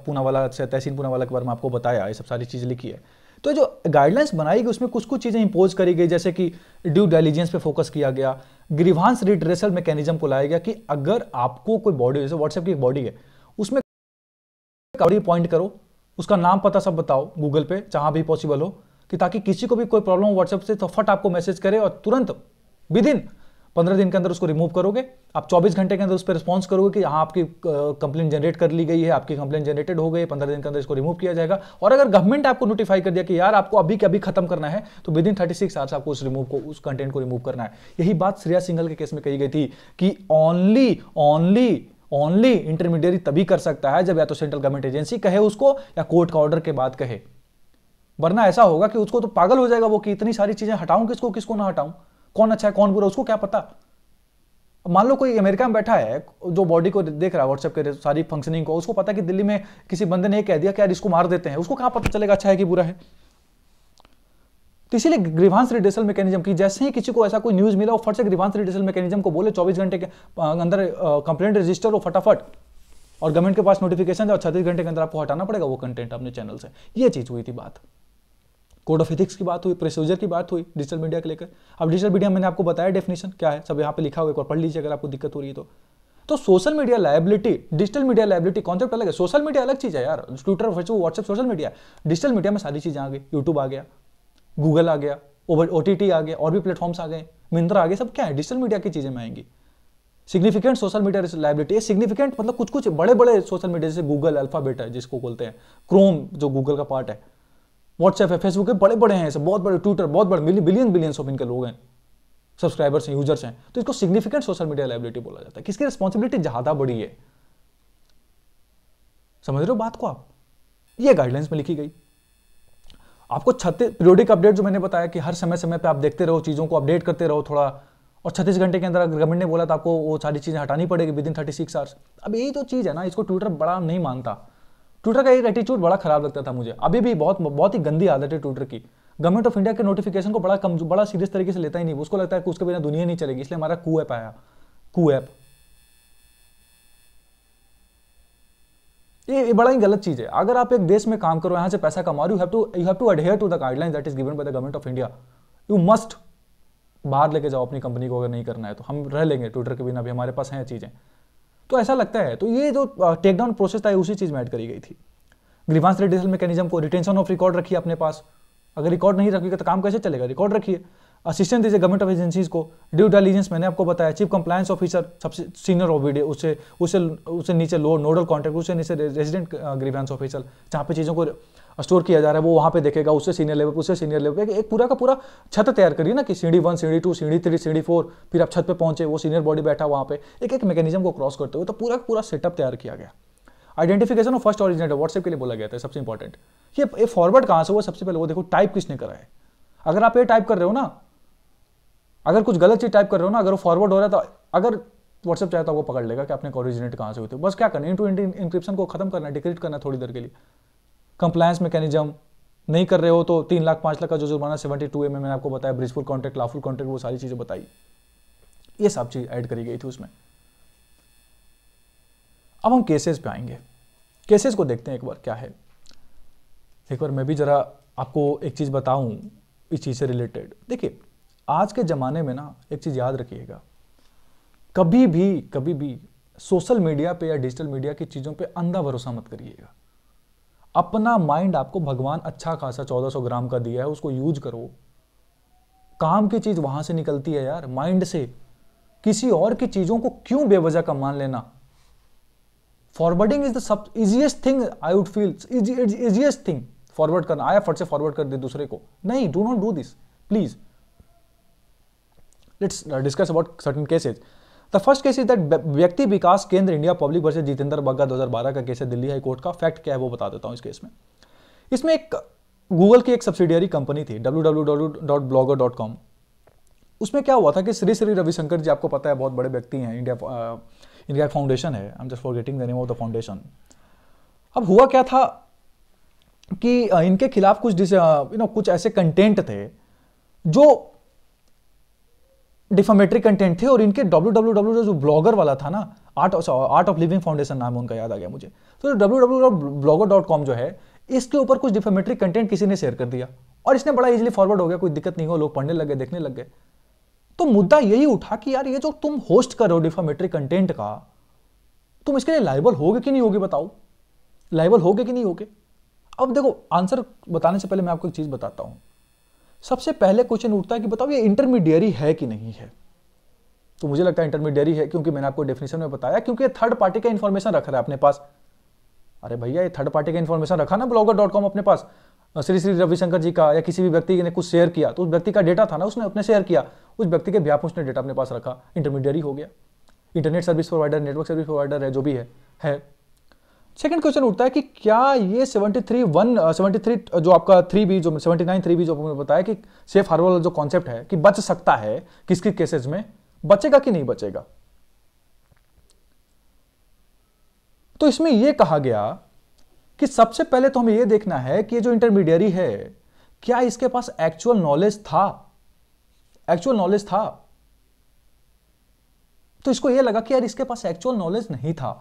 A: पूना वाला तहसीन पूना वाला के बारे में आपको बताया ये सब सारी चीज़ लिखी है तो जो गाइडलाइंस बनाई गई उसमें कुछ कुछ चीज़ें इंपोज करी गई जैसे कि ड्यू डेलीजेंस पे फोकस किया गया ग्रीवांस रिट्रेसल मैकेनिज्म को लाया गया कि अगर आपको कोई बॉडी जैसे व्हाट्सएप की एक बॉडी है उसमें कवरी पॉइंट करो उसका नाम पता सब बताओ गूगल पे जहाँ भी पॉसिबल हो कि ताकि किसी को भी कोई प्रॉब्लम हो व्हाट्सएप से तो फट आपको मैसेज करे और तुरंत विद इन पंद्रह दिन के अंदर उसको रिमूव करोगे आप चौबीस घंटे के अंदर उस पर रिस्पॉन्स करोगे कि हाँ आपकी कंप्लेन जनरेट कर ली गई है आपकी कंप्लेन जनरेटेड हो गई पंद्रह दिन के अंदर इसको रिमूव किया जाएगा और अगर गवर्नमेंट आपको नोटिफाई कर दिया कि यार आपको अभी के अभी खत्म करना है तो within thirty six hours आपको उस रिमूव को उस कंटेंट को रिमूव करना है यही बात श्रेया सिंगल के केस में कही गई थी कि ओनली ओनली ओनली इंटरमीडिएट तभी कर सकता है जब या तो सेंट्रल गवर्नमेंट एजेंसी कहे उसको या कोर्ट का ऑर्डर के बाद कहे वरना ऐसा होगा कि उसको तो पागल हो जाएगा वो कि इतनी सारी चीजें हटाऊं किसको किसको ना हटाऊं कौन अच्छा है कौन बुरा उसको क्या पता मान लो कोई अमेरिका में बैठा है जो बॉडी को देख रहा है व्हाट्सएप के सारी फंक्शनिंग को उसको पता कि दिल्ली में किसी बंदे ने कह दिया कि यार इसको मार देते हैं उसको कहाँ पता चलेगा अच्छा है कि बुरा है तो इसीलिए ग्रीवांश रिडेसल मैकेनिज्म की जैसे ही किसी को ऐसा कोई न्यूज मिला वो फट से ग्रीवांश रिडेसल मैकेनिज्म को बोले 24 घंटे के अंदर कंप्लेंट रजिस्टर हो फटाफट और गवर्नमेंट के पास नोटिफिकेशन जाओ छत्तीस घंटे के अंदर आपको हटाना पड़ेगा वो कंटेंट अपने चैनल से ये चीज हुई थी बात कोड ऑफ एथिक्स की बात हुई प्रोसीजर की बात हुई डिजिटल मीडिया के लेकर अब डिजिटल मीडिया मैंने आपको बताया डेफिनेशन क्या है सब यहाँ पे लिखा हुआ एक और पढ़ लीजिए अगर आपको दिक्कत हो रही है तो तो social media liability digital media liability concept अलग है सोशल मीडिया अलग चीज़ है यार Twitter Facebook WhatsApp social media digital media में सारी चीज़ें आ गई यूट्यूब आ गया गूगल आ गया ओवर ओ आ गया और भी प्लेटफॉर्म्स आ गए मिंत्रा आ गए सब क्या है डिजिटल मीडिया की चीज़ें में आएंगी significant social media liability significant मतलब कुछ कुछ बड़े बड़े सोशल मीडिया जैसे गूगल अल्फाबेट है जिसको बोलते हैं क्रोम जो गूगल का पार्ट है व्हाट्सएप है फेसबुक है बड़े बड़े हैं सब बहुत बड़े ट्विटर बहुत बड़े बिलियन बिलियन ऑफ इनके लोग हैं सब्सक्राइबर्स हैं यूजर्स हैं तो इसको सिग्निफिकेंट सोशल मीडिया लाइबिलिटी बोला जाता है किसकी रिस्पॉन्सिबिलिटी ज़्यादा बड़ी है समझ रहे हो बात को आप ये गाइडलाइंस में लिखी गई आपको छत्तीस पीरियोडिक अपडेट जो मैंने बताया कि हर समय समय पर आप देखते रहो चीज़ों को अपडेट करते रहो थोड़ा और छत्तीस घंटे के अंदर अगर गवर्नमेंट ने बोला तो आपको वो सारी चीज़ें हटानी पड़ेगी within thirty six hours अब यही तो चीज़ है ना इसको ट्विटर बड़ा नहीं मानता ट्विटर का एक एटीट्यूड बड़ा खराब लगता था मुझे अभी भी बहुत बहुत ही गंदी आदत है ट्विटर की गवर्नमेंट ऑफ इंडिया के नोटिफिकेशन को बड़ा कमजोर बड़ा सीरियस तरीके से लेता ही नहीं उसको लगता है कि उसके बिना दुनिया नहीं चलेगी इसलिए हमारा कू ऐप आया कू ऐप ये, बड़ा ही गलत चीज़ है अगर आप एक देश में काम करो यहां से पैसा कमा you have to you have to adhere to the guideline that is given by the government of India you must बाहर लेके जाओ अपनी कंपनी को अगर नहीं करना है तो हम रह लेंगे ट्विटर के बिना भी हमारे पास हैं चीज़ें तो ऐसा लगता है तो ये जो टेकडाउन प्रोसेस था उसी चीज़ में ऐड करी गई थी ग्रीवांस रिडिसल मैकेनिज्म को रिटेंशन ऑफ रिकॉर्ड रखिए अपने पास अगर रिकॉर्ड नहीं रखिएगा तो काम कैसे चलेगा रिकॉर्ड रखिए असिस्टेंट दीजिए गवर्नमेंट ऑफ एजेंसीज को ड्यू डेलीजेंस मैंने आपको बताया चीफ कंप्लायंस ऑफिसर सबसे सीनियर ओबीडी उससे उससे उससे नीचे लो नोडल कॉन्ट्रैक्ट उससे नीचे रेजिडेंट ग्रीवेंस ऑफिसर जहाँ पे चीज़ों को स्टोर किया जा रहा है वो वहाँ पे देखेगा उससे सीनियर लेवल उससे सीनियर लेवल एक, एक पूरा का पूरा छत तैयार करिए ना कि सीढ़ी वन सीढ़ी टू सीढ़ी थ्री सीढ़ी फोर फिर आप छत पे पहुंचे वो सीनियर बॉडी बैठा वहाँ पे एक एक मैकेनिज्म को क्रॉस करते हुए तो पूरा पूरा सेटअप तैयार किया गया identification of first originator WhatsApp के लिए बोला गया था सबसे इंपॉर्टेंट ये फॉरवर्ड कहाँ से हुआ सबसे पहले वो देखो टाइप किसने करा है अगर आप ये टाइप कर रहे हो ना अगर कुछ गलत चीज़ टाइप कर रहे हो ना अगर वो फॉरवर्ड हो रहा है तो अगर व्हाट्सएप चाहे तो वो पकड़ लेगा कि आपने ओरिजिनेट कहाँ से हुई थी बस क्या करना इंटू इंटू इंक्रिप्शन को खत्म करना डिक्रिप्ट करना थोड़ी देर के लिए कंप्लायंस मैकेनिज्म नहीं कर रहे हो तो तीन लाख पांच लाख का जो जुर्माना सेवेंटी टू ए में मैंने आपको बताया ब्रिजपुर कॉन्ट्रैक्ट लाफुल कॉन्ट्रैक्ट वो सारी चीज़ें बताई ये सब चीज़ ऐड करी गई थी उसमें अब हम केसेस पे आएंगे केसेस को देखते हैं एक बार क्या है एक बार मैं भी ज़रा आपको एक चीज़ बताऊं इस चीज़ से रिलेटेड देखिए आज के ज़माने में ना एक चीज़ याद रखिएगा कभी भी कभी भी सोशल मीडिया पे या डिजिटल मीडिया की चीज़ों पे अंधा भरोसा मत करिएगा अपना माइंड आपको भगवान अच्छा खासा 1400 ग्राम का दिया है उसको यूज करो काम की चीज़ वहाँ से निकलती है यार माइंड से किसी और की चीज़ों को क्यों बेवजह का मान लेना फॉरवर्डिंग इज द सब easiest thing I would feel easiest thing forward करना आया फट से फॉरवर्ड कर दे दूसरे को नहीं do not do this please let's discuss about certain cases the first case is that Vyakti Vikas Kendra India public versus Jitendra Bagga 2012 का केस है दिल्ली हाई कोर्ट का फैक्ट क्या है वो बता देता हूँ इस केस में इसमें एक गूगल की एक सब्सिडियरी कंपनी थी www.blogger.com उसमें क्या हुआ था कि श्री श्री रविशंकर जी आपको पता है बहुत बड़े व्यक्ति हैं इंडिया इंडिया फाउंडेशन है I am just forgetting the name of the foundation अब हुआ क्या था कि uh, इनके खिलाफ कुछ यू uh, नो कुछ ऐसे कंटेंट थे जो डिफामेटरी कंटेंट थे और इनके डब्ल्यू डब्ल्यू डब्ल्यू जो ब्लॉगर वाला था ना art art of living foundation नाम उनका याद आ गया मुझे तो W W blogger dot com जो है इसके ऊपर कुछ डिफामेटरी कंटेंट किसी ने शेयर कर दिया और इसने बड़ा इजिली फॉरवर्ड हो गया कोई दिक्कत नहीं हो लोग पढ़ने लग गए देखने लग गए तो मुद्दा यही उठा कि यार ये जो तुम होस्ट कर रहे हो डिफामेटरी कंटेंट का तुम इसके लिए लाइबल होगे कि नहीं होगे बताओ लाइबल होगे कि नहीं होगे अब देखो आंसर बताने से पहले मैं आपको एक चीज़ बताता हूँ सबसे पहले क्वेश्चन उठता है कि बताओ ये इंटरमीडियरी है कि नहीं है तो मुझे लगता है इंटरमीडियरी है क्योंकि मैंने आपको डेफिनेशन में बताया क्योंकि ये थर्ड पार्टी का इन्फॉर्मेशन रख रहा है अपने पास अरे भैया ये थर्ड पार्टी का इन्फॉर्मेशन रखा ना ब्लॉगर डॉट कॉम अपने पास श्री श्री रविशंकर जी का या किसी भी व्यक्ति ने कुछ शेयर किया तो उस व्यक्ति का डेटा था ना उसने अपने शेयर किया उस व्यक्ति के व्यापक उसने डेटा अपने पास रखा इंटरमीडियरी हो गया internet service provider network service provider है जो भी है है सेकंड क्वेश्चन उठता है कि क्या ये 73 वन सेवेंटी थ्री जो आपका थ्री बी जो 79 थ्री बी जो आपने बताया कि सेफ हार्बर वाला जो कॉन्सेप्ट है कि बच सकता है किस किस केसेज में बचेगा कि नहीं बचेगा तो इसमें यह कहा गया कि सबसे पहले तो हमें यह देखना है कि जो इंटरमीडियरी है क्या इसके पास एक्चुअल नॉलेज था एक्चुअल नॉलेज था तो इसको यह लगा कि यार इसके पास एक्चुअल नॉलेज नहीं था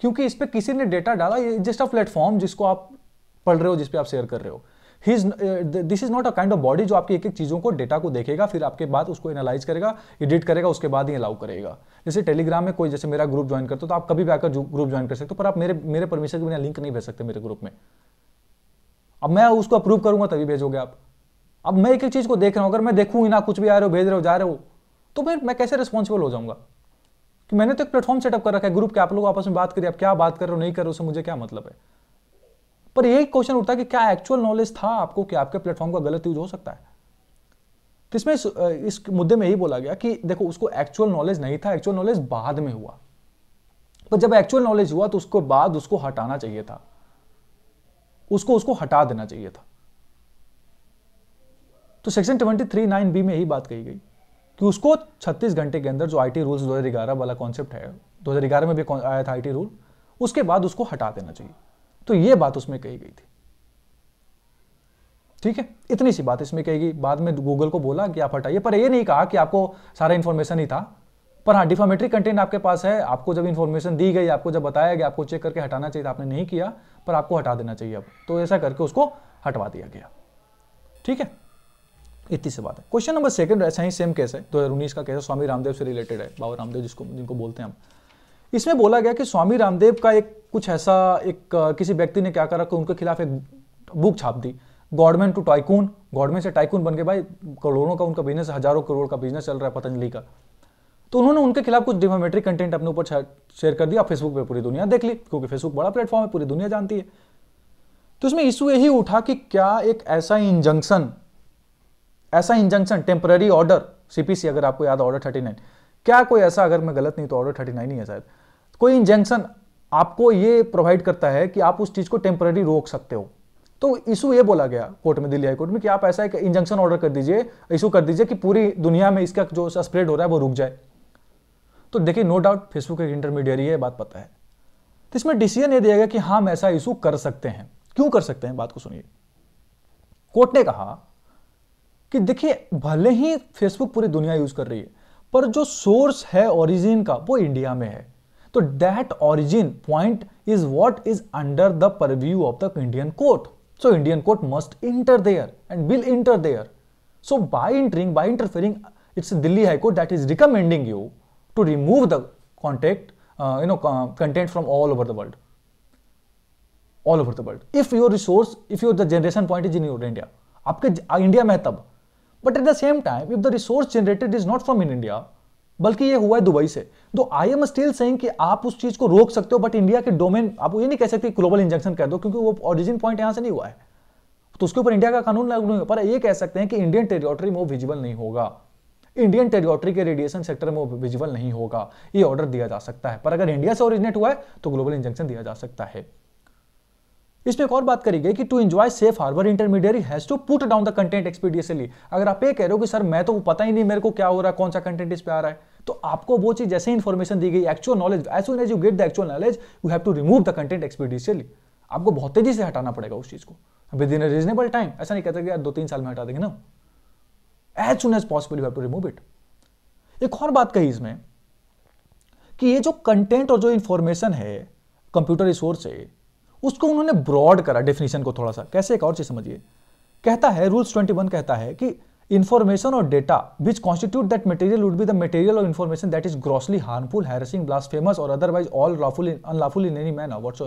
A: क्योंकि इस पर किसी ने डेटा डाला ये जस्ट अ प्लेटफॉर्म जिसको आप पढ़ रहे हो जिसपे आप शेयर कर रहे हो his this is not a kind of body जो आपकी एक एक चीज़ों को डेटा को देखेगा फिर आपके बाद उसको एनालाइज करेगा एडिट करेगा उसके बाद ही अलाउ करेगा जैसे टेलीग्राम में कोई जैसे मेरा ग्रुप ज्वाइन करता हो तो आप कभी भी आकर ग्रुप ज्वाइन कर सकते हो पर आप मेरे मेरे परमिशन के बिना लिंक नहीं भेज सकते मेरे ग्रुप में अब मैं उसको अप्रूव करूंगा तभी भेजोगे आप अब मैं एक एक चीज़ को देख रहा हूं अगर मैं देखूंगी ना कुछ भी आ रहे हो भेज रहे हो जा रहे हो तो फिर मैं कैसे रिस्पॉन्सिबल हो जाऊंगा कि तो मैंने तो एक प्लेटफॉर्म सेटअप कर रखा है ग्रुप के आप लोग आपस में बात करिए आप क्या बात कर रहे हो नहीं कर रहे हो मुझे क्या मतलब है पर ये क्वेश्चन उठता है कि क्या एक्चुअल नॉलेज था आपको कि आपके प्लेटफॉर्म का गलत यूज हो सकता है तो इसमें इस, इस मुद्दे में यही बोला गया कि देखो उसको एक्चुअल नॉलेज नहीं था एक्चुअल नॉलेज बाद में हुआ पर जब एक्चुअल नॉलेज हुआ तो उसको बाद उसको हटाना चाहिए था उसको उसको हटा देना चाहिए था तो section twenty three nine B में यही बात कही गई कि उसको 36 घंटे के अंदर जो आईटी रूल्स 2011 वाला कॉन्सेप्ट है 2011 में भी आया था आईटी रूल उसके बाद उसको हटा देना चाहिए तो ये बात उसमें कही गई थी ठीक है इतनी सी बात इसमें कही गई बाद में गूगल को बोला कि आप हटाइए पर यह नहीं कहा कि आपको सारा इन्फॉर्मेशन ही था पर हाँ डिफॉर्मेटरी कंटेंट आपके पास है आपको जब इन्फॉर्मेशन दी गई आपको जब बताया गया आपको चेक करके हटाना चाहिए आपने नहीं किया पर आपको हटा देना चाहिए अब तो ऐसा करके उसको हटवा दिया गया ठीक है इतनी से बात है क्वेश्चन नंबर सेकंड ऐसा ही सेम केस है दो हज़ार उन्नीस का केस है स्वामी रामदेव से रिलेटेड है बाबा रामदेव जिसको जिनको बोलते हैं हम इसमें बोला गया कि स्वामी रामदेव का एक कुछ ऐसा एक किसी व्यक्ति ने क्या करा कि उनके खिलाफ एक बुक छाप दी गवर्नमेंट टू टाइकून गवर्नमेंट से टाइकून बन गए भाई करोड़ों का उनका बिजनेस हजारों करोड़ का बिजनेस चल रहा है पतंजलि का तो उन्होंने उनके खिलाफ कुछ डिफामेटरी कंटेंट अपने ऊपर शेयर कर दिया फेसबुक पर पूरी दुनिया देख ली क्योंकि फेसबुक बड़ा प्लेटफॉर्म है पूरी दुनिया जानती है तो इसमें इशू यही उठा कि क्या एक ऐसा इंजंक्शन ऐसा इंजंक्शन टेम्पररी ऑर्डर सीपीसी अगर आपको याद ऑर्डर थर्टी नाइन क्या कोई ऐसा अगर मैं गलत नहीं तो ऑर्डर नाइन ही है शायद कोई इंजंक्शन आपको ये प्रोवाइड करता है कि आप उस चीज़ को टेम्पररी रोक सकते हो तो इशू ये बोला गया कोर्ट में दिल्ली हाई कोर्ट में कि आप ऐसा एक इंजंक्शन ऑर्डर कर दीजिए इशू कर दीजिए कि पूरी दुनिया में इसका जो स्प्रेड हो रहा है वो रुक जाए तो देखिए नो डाउट फेसबुक एक इंटरमीडियरी है बात पता है तो इसमें डिसीजन ये दिया गया कि हाँ, हम ऐसा इशू कर सकते हैं क्यों कर सकते हैं बात को सुनिए कोर्ट ने कहा कि देखिए भले ही फेसबुक पूरी दुनिया यूज कर रही है पर जो सोर्स है ओरिजिन का वो इंडिया में है तो that origin point is what is under the purview of the Indian court so Indian court must enter there and will enter there so by entering by interfering it's Delhi high court that is recommending you to remove the contact you know content from all over the world all over the world if your resource if your the generation point is in your India आपके India में है तब but at the same time if the resource generated is not from in India बल्कि ये हुआ है Dubai से तो आई एम स्टिल सेइंग कि आप उस चीज को रोक सकते हो बट इंडिया के डोमेन आप ये नहीं कह सकते ग्लोबल इंजेक्शन कर दो क्योंकि वो ऑरिजिन पॉइंट यहां से नहीं हुआ है तो उसके ऊपर इंडिया का कानून लागू नहीं पर ये कह सकते हैं कि इंडियन टेरिटोरी में वो विजिबल नहीं होगा इंडियन टेरिटोरी के रेडिएशन सेक्टर में वो विजिबल नहीं होगा ये ऑर्डर दिया जा सकता है पर अगर इंडिया से ओरिजिनेट हुआ है तो ग्लोबल इंजेक्शन दिया जा सकता है इसमें एक और बात करी गई कि to enjoy safe harbour intermediary has to put down the content expeditiously अगर आप ये कह रहे हो कि सर मैं तो वो पता ही नहीं मेरे को क्या हो रहा है कौन सा कंटेंट इस पे आ रहा है तो आपको वो चीज जैसे इन्फॉर्मेशन दी गई actual knowledge as soon as you get the actual knowledge you have to remove the content expeditiously आपको बहुत तेजी से हटाना पड़ेगा उस चीज को विद इन रीजनेबल टाइम ऐसा नहीं कहता कि यार दो तीन साल में हटा देंगे ना as soon as possible you have to remove it एक और बात कही इसमें कि ये जो कंटेंट और जो इन्फॉर्मेशन है कंप्यूटर रिसोर्स है उसको उन्होंने ब्रॉड करा डेफिनेशन को थोड़ा सा कैसे एक और चीज समझिए कहता है रूल्स 21 कहता है कि इन्फॉर्मेशन और data which constitute that material would be the material और information that is grossly harmful harassing blasphemous और otherwise all lawful unlawful in any man what's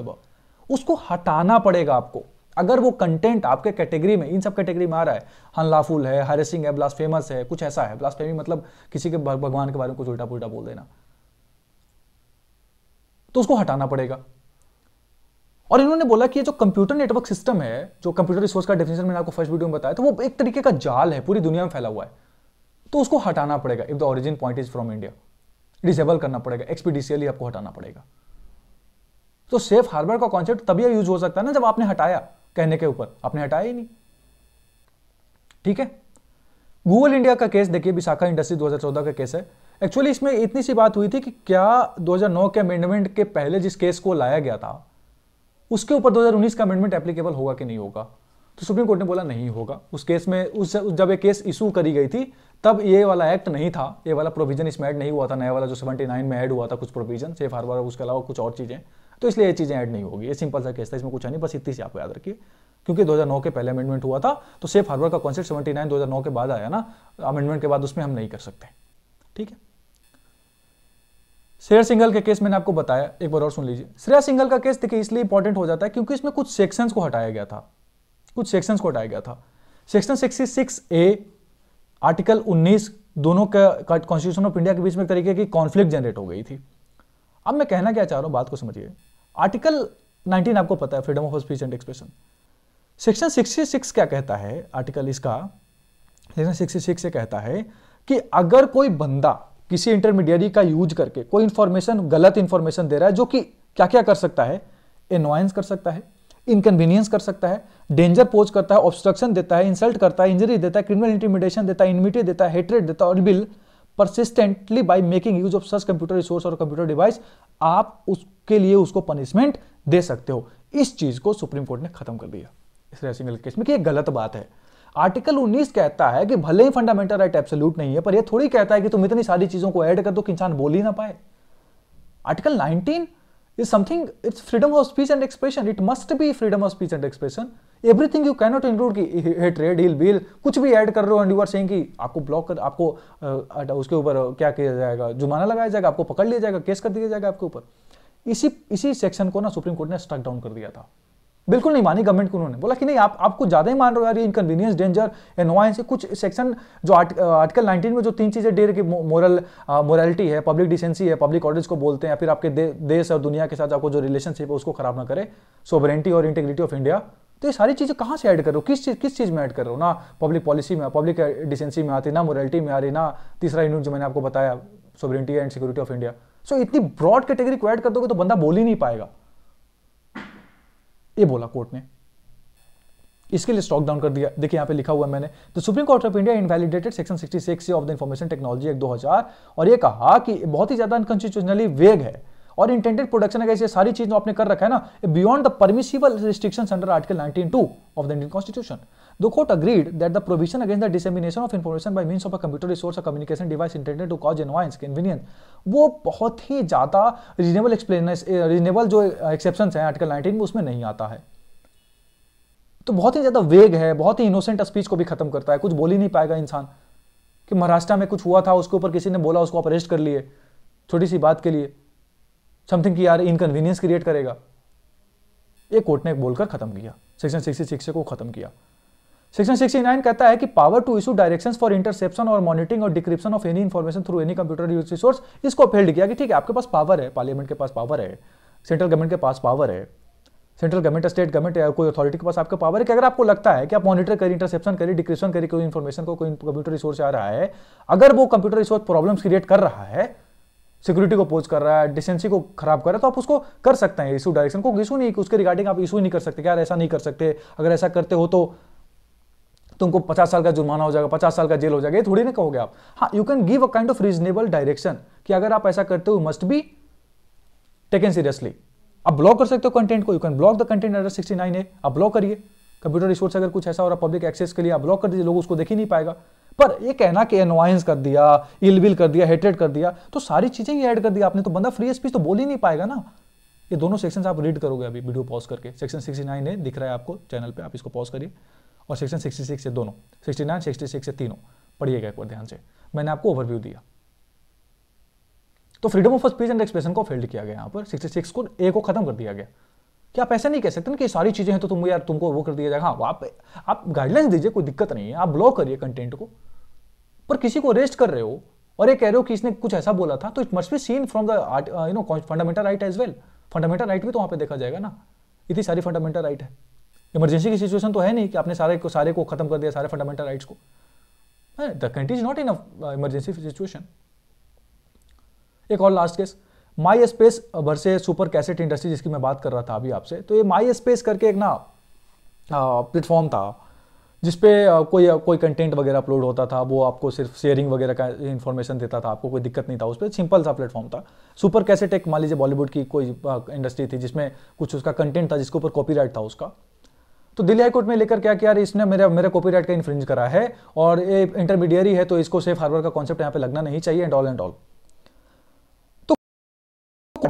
A: उसको हटाना पड़ेगा आपको अगर वो कंटेंट आपके कैटेगरी में इन सब कैटेगरी में आ रहा है अनलॉफुल है हैरसिंग है ब्लास्ट फेमस है कुछ ऐसा है ब्लास्ट ब्लास्फेमी मतलब किसी के भगवान के बारे में कुछ उल्टा पुल्टा बोल देना तो उसको हटाना पड़ेगा और इन्होंने बोला कि ये जो कंप्यूटर नेटवर्क सिस्टम है जो कंप्यूटर रिसोर्स का डेफिनेशन मैंने आपको फर्स्ट वीडियो में बताया तो वो एक तरीके का जाल है पूरी दुनिया में फैला हुआ है तो उसको हटाना पड़ेगा if the origin point is from India disable करना पड़ेगा एक्सपीडिशियली आपको हटाना पड़ेगा तो सेफ हार्बर का कॉन्सेप्ट तभी यूज हो सकता है ना जब आपने हटाया कहने के ऊपर आपने हटाया ही नहीं ठीक है गूगल इंडिया का केस देखिए विशाखा इंडस्ट्री 2014 का केस है एक्चुअली इसमें इतनी सी बात हुई थी कि क्या 2009 के अमेंडमेंट के पहले जिस केस को लाया गया था उसके ऊपर 2019 का अमेंडमेंट एप्लीकेबल होगा कि नहीं होगा तो सुप्रीम कोर्ट ने बोला नहीं होगा उस केस में उस जब ये केस इशू करी गई थी तब ये वाला एक्ट नहीं था ये वाला प्रोविजन इसमें ऐड नहीं हुआ था नया वाला जो 79 में ऐड हुआ था कुछ प्रोविजन सेफ हार्बर उसके अलावा कुछ और चीज़ें तो इसलिए ये चीज़ें ऐड नहीं होगी ये सिंपल सा केस था इसमें कुछ नहीं बस इतनी से आप याद रखिए क्योंकि 2009 के पहले अमेंडमेंट हुआ था तो सेफ हार्बर का कॉन्सेप्ट सेवेंटी नाइन के बाद आया ना अमेंडमेंट के बाद उसमें हम नहीं कर सकते ठीक है श्रेय सिंगल के केस मैंने आपको बताया एक बार और सुन लीजिए श्रेय सिंगल का केस देखिए इसलिए इंपॉर्टेंट हो जाता है क्योंकि इसमें कुछ सेक्शंस को हटाया गया था कुछ सेक्शंस को हटाया गया था सेक्शन सिक्स ए आर्टिकल उन्नीस दोनों का कॉन्स्टिट्यूशन ऑफ इंडिया के बीच में एक तरीके की कॉन्फ्लिक्ट जनरेट हो गई थी अब मैं कहना क्या चाह रहा हूं बात को समझिए आर्टिकल 19 आपको पता है freedom of speech and expression section 66 क्या कहता है आर्टिकल इसका सेक्शन 66 से कहता है कि अगर कोई बंदा किसी इंटरमीडियरी का यूज करके कोई इंफॉर्मेशन गलत इंफॉर्मेशन दे रहा है जो कि क्या क्या कर सकता है एनवायंस कर सकता है इनकन्वीनियंस कर सकता है डेंजर पोज करता है ऑब्स्ट्रक्शन देता है इंसल्ट करता है इंजरी देता है क्रिमिनल इंटीमिडेशन देता है इनमिटी देता है हेटरेट देता है और bill persistently by making use of such computer resource और कंप्यूटर डिवाइस आप उसके लिए उसको पनिशमेंट दे सकते हो इस चीज को सुप्रीम कोर्ट ने खत्म कर दिया इस सिंगल केस में कि ये गलत बात है आर्टिकल 19 कहता है कि भले ही फंडामेंटल राइट एब्सोल्यूट नहीं है पर यह थोड़ी कहता है कि तुम इतनी सारी चीजों को ऐड कर दो कि इंसान बोल ही ना पाए article 19 is something it's freedom of speech and expression it must be freedom of speech and expression everything you cannot include की हेट्रेड हिल बिल कुछ भी ऐड कर रहे हो एंड यू आर सेइंग कि आपको ब्लॉक कर आपको आ, उसके ऊपर क्या किया जाएगा जुर्माना लगाया जाएगा आपको पकड़ लिया जाएगा केस कर दिया जाएगा आपके ऊपर इसी इसी सेक्शन को ना सुप्रीम कोर्ट ने स्टक डाउन कर दिया था बिल्कुल नहीं मानी गवर्नमेंट को उन्होंने बोला कि नहीं आप आपको ज़्यादा ही मान रहे हो यार ये इनकन्वीनियंस डेंजर से कुछ सेक्शन जो आर्ट, आर्टिकल 19 में जो तीन चीज़ें डेर की मोरल मोरालिटी है पब्लिक डिसेंसी है पब्लिक ऑर्डर्स को बोलते हैं या फिर आपके दे, देश और दुनिया के साथ आपको जो रिलेशनशिप है उसको खराब ना करे सोबरेंटी और इंटेग्रिटी ऑफ इंडिया तो ये सारी चीज़ें कहाँ से ऐड कर रहे हो किस चीज़ किस चीज़ में ऐड कर रहे हो ना पब्लिक पॉलिसी में पब्लिक डिसेंसी uh, में आती ना मोरलिटी में आ रही ना तीसरा यूनिट जो मैंने आपको बताया sovereignty and security of India so इतनी ब्रॉड कैटेगरी को ऐड कर दोगे तो बंदा बोल ही नहीं पाएगा ये बोला कोर्ट ने इसके लिए स्टॉक डाउन कर दिया देखिए यहां पे लिखा हुआ है मैंने the supreme court of India invalidated section 66 of the information technology act 2000 और ये कहा कि बहुत ही ज़्यादा अनकॉन्स्टिट्यूशनली वेग है और इंटेंडेड प्रोडक्शन अगर सारी चीज आपने कर रखा है ना beyond the permissible restriction under article nineteen two of the Indian constitution the court agreed that the provision against the dissemination of information by means of a computer resource or communication device intended to cause annoyance convenience वो बहुत ही ज़्यादा reasonable explain reasonable जो exception है article nineteen में उसमें नहीं आता है तो बहुत ही ज़्यादा वेग है बहुत ही इनोसेंट स्पीच को भी खत्म करता है कुछ बोल ही नहीं पाएगा इंसान कि महाराष्ट्र में कुछ हुआ था उसके ऊपर किसी ने बोला उसको आप अरेस्ट कर लिए छोटी सी बात के लिए समथिंग की यार इनकन्वीनियंस क्रिएट करेगा ये कोर्ट ने बोलकर खत्म किया सेक्शन सिक्सटी सिक्स को खत्म किया सेक्शन सिक्सटी नाइन कहता है कि power to issue direction for interception और मॉनिटरिंग और decryption of any information through any computer use resource इसको फेल्ड किया कि ठीक है आपके पास पावर है पार्लियामेंट के पास पावर है सेंट्रल गवर्नमेंट के पास पावर है सेंट्रल गवर्नमेंट स्टेट गवर्नमेंट या कोई अथॉरिटी के पास आपका पावर है कि अगर आपको लगता है कि आप मॉनिटर करिए इंटरसेप्शन करिए डिक्रिप्शन करिए कोई इन्फॉर्मेशन को कोई कंप्यूटर रिसोर्स आ रहा है अगर वो कंप्यूटर रिसोर्स प्रॉब्लम्स क्रिएट कर रहा है सिक्योरिटी को पोज कर रहा है डिसेंसी को खराब कर रहा है तो आप उसको कर सकते हैं इशू डायरेक्शन को इशू नहीं उसके रिगार्डिंग आप इशू नहीं कर सकते यार ऐसा नहीं कर सकते अगर ऐसा करते हो तो तुमको पचास साल का जुर्माना हो जाएगा पचास साल का जेल हो जाएगा ये थोड़ी ना कहोगे आप हाँ you can give a kind of reasonable direction कि अगर आप ऐसा करते हो मस्ट बी टेकन सीरियसली आप ब्लॉक कर सकते हो कंटेंट को you can block the content under sixty nine A आप ब्लॉक करिए कंप्यूटर रिसोर्स अगर कुछ ऐसा हो रहा पब्लिक एक्सेस के लिए आप ब्लॉक कर दीजिए लोग उसको देख ही नहीं पाएगा पर ये कहना कि एनवाइंस कर दिया इलबिल कर दिया हेटेड कर दिया तो सारी चीजें ही ऐड कर दिया आपने तो बंदा फ्री स्पीच तो बोल ही नहीं पाएगा ना ये दोनों सेक्शन आप रीड करोगे अभी वीडियो पॉज करके सेक्शन सिक्सटी नाइन है दिख रहा है आपको चैनल पर आप इसको पॉज करिए और सेक्शन सिक्सटी सिक्स है दोनों सिक्सटी नाइन सिक्सटी सिक्स है तीनों पढ़िएगा एक बार ध्यान से मैंने आपको ओवरव्यू दिया तो freedom of speech and expression को फेल्ड किया गया यहाँ पर सिक्सटी सिक्स को ए को खत्म कर दिया गया कि आप ऐसा नहीं कह सकते ना कि सारी चीज़ें हैं तो तुम यार तुमको वो कर दिया जाएगा हाँ आप आप गाइडलाइंस दीजिए कोई दिक्कत नहीं है आप ब्लॉक करिए कंटेंट को पर किसी को रेस्ट कर रहे हो और ये कह रहे हो कि इसने कुछ ऐसा बोला था तो it must be seen from the art you know fundamental right as well fundamental right भी तो वहां पर देखा जाएगा ना इतनी सारी फंडामेंटल राइट है इमरजेंसी की सिचुएशन तो है नहीं कि आपने सारे को सारे को खत्म कर दिया सारे फंडामेंटल राइट्स को the country is not in emergency situation एक और last case MySpace versus super cassette industry जिसकी मैं बात कर रहा था अभी आपसे तो ये माई स्पेस करके एक ना प्लेटफॉर्म था जिसपे कोई कोई कंटेंट वगैरह अपलोड होता था वो आपको सिर्फ शेयरिंग वगैरह का इन्फॉर्मेशन देता था आपको कोई दिक्कत नहीं था उस पर सिंपल सा प्लेटफॉर्म था सुपर कैसेट एक मान लीजिए बॉलीवुड की कोई इंडस्ट्री थी जिसमें कुछ उसका कंटेंट था जिसके ऊपर कॉपी था उसका तो दिल्ली हाईकोर्ट में लेकर क्या किया इसने मेरा मेरे कॉपी का इन्फ्रिंज करा है और ये इंटरमीडियरी है तो इसको सेफ हार्बर का कॉन्सेप्ट यहाँ पे लगना नहीं चाहिए and all and all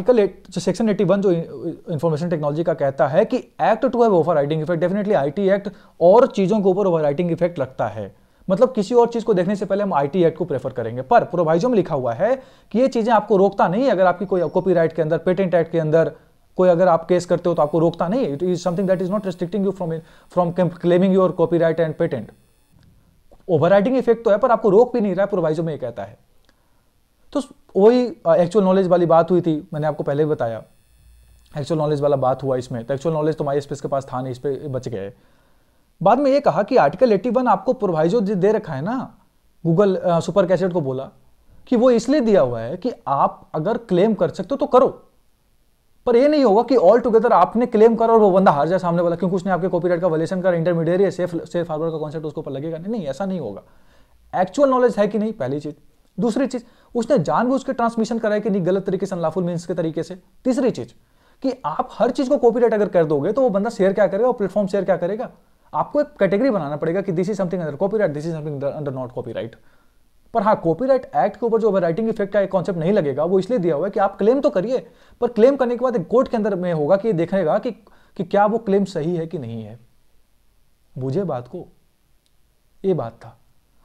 A: article section section one जो इन्फॉर्मेशन टेक्नोलॉजी का कहता है कि act to have overriding effect definitely IT act और चीज़ों के ऊपर ओवर राइटिंग इफेक्ट लगता है मतलब किसी और चीज़ को देखने से पहले हम आईटी एक्ट को प्रेफर करेंगे पर प्रोवाइजो में लिखा हुआ है कि ये चीज़ें आपको रोकता नहीं अगर आपकी कोई कॉपीराइट के अंदर पेटेंट एक्ट के अंदर कोई अगर आप केस करते हो तो आपको रोकता नहीं it is something that is not restricting you from from claiming your copyright and patent overriding effect तो है पर आपको रोक भी नहीं रहा है प्रोवाइजो में ये कहता है तो वही एक्चुअल नॉलेज वाली बात हुई थी मैंने आपको पहले भी बताया एक्चुअल नॉलेज वाला बात हुआ इसमें तो एक्चुअल नॉलेज तो माई स्पेस के पास था नहीं इस पर बच गए बाद में ये कहा कि आर्टिकल 81 आपको प्रोवाइजो दे रखा है ना गूगल सुपर कैसेट को बोला कि वो इसलिए दिया हुआ है कि आप अगर क्लेम कर सकते हो तो करो पर ये नहीं होगा कि ऑल टुगेदर आपने क्लेम करो और वो बंदा हार जाए सामने वाला क्योंकि उसने आपके कॉपीराइट का वलेशन कर इंटरमीडिएट सेफ सेफ हार्बर का कॉन्सेप्ट उसको ऊपर लगेगा नहीं नहीं ऐसा नहीं होगा एक्चुअल नॉलेज है कि नहीं पहली चीज़ दूसरी चीज उसने जानबूझ के ट्रांसमिशन कराया कि नहीं गलत तरीके से अनलाफुल मीन के तरीके से तीसरी चीज कि आप हर चीज को कॉपी अगर कर दोगे तो वो बंदा शेयर क्या करेगा और प्लेटफॉर्म शेयर क्या करेगा आपको एक कैटेगरी बनाना पड़ेगा कि this is something under copy this is something under not copy पर हाँ कॉपीराइट एक्ट के ऊपर जो राइटिंग इफेक्ट का एक कॉन्सेप्ट नहीं लगेगा वो इसलिए दिया हुआ है कि आप क्लेम तो करिए पर क्लेम करने के बाद एक कोर्ट के अंदर में होगा कि देखेगा कि, कि क्या वो क्लेम सही है कि नहीं है बुझे बात को ये बात था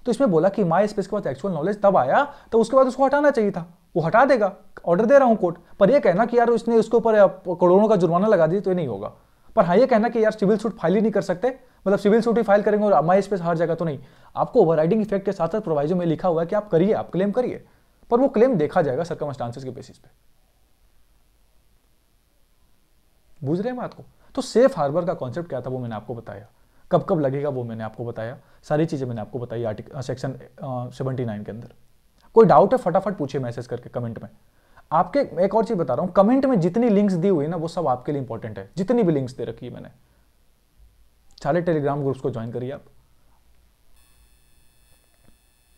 A: तो इसमें बोला कि माई स्पेस के बाद एक्चुअल नॉलेज तब आया तो उसके बाद उसको हटाना चाहिए था वो हटा देगा ऑर्डर दे रहा हूँ कोर्ट पर यह कहना कि यार उसने उसके ऊपर करोड़ों का जुर्माना लगा दिया तो ये नहीं होगा पर हाँ ये कहना कि यार सिविल सूट फाइल ही नहीं कर सकते मतलब सिविल सूट ही फाइल करेंगे और माई स्पेस हर जगह तो नहीं आपको ओवर इफेक्ट के साथ साथ प्रोवाइजो में लिखा हुआ है कि आप करिए आप क्लेम करिए पर वो क्लेम देखा जाएगा सर्कमस्टांसेस के बेसिस पे बुझ रहे हैं बात को तो सेफ हार्बर का कॉन्सेप्ट क्या था वो मैंने आपको बताया कब कब लगेगा वो मैंने आपको बताया सारी चीज़ें मैंने आपको बताई आर्टिकल सेक्शन सेवेंटी नाइन के अंदर कोई डाउट है फटाफट पूछिए मैसेज करके कमेंट में आपके एक और चीज़ बता रहा हूँ कमेंट में जितनी लिंक्स दी हुई ना वो सब आपके लिए इंपॉर्टेंट है जितनी भी लिंक्स दे रखी है मैंने सारे टेलीग्राम ग्रुप्स को ज्वाइन करिए आप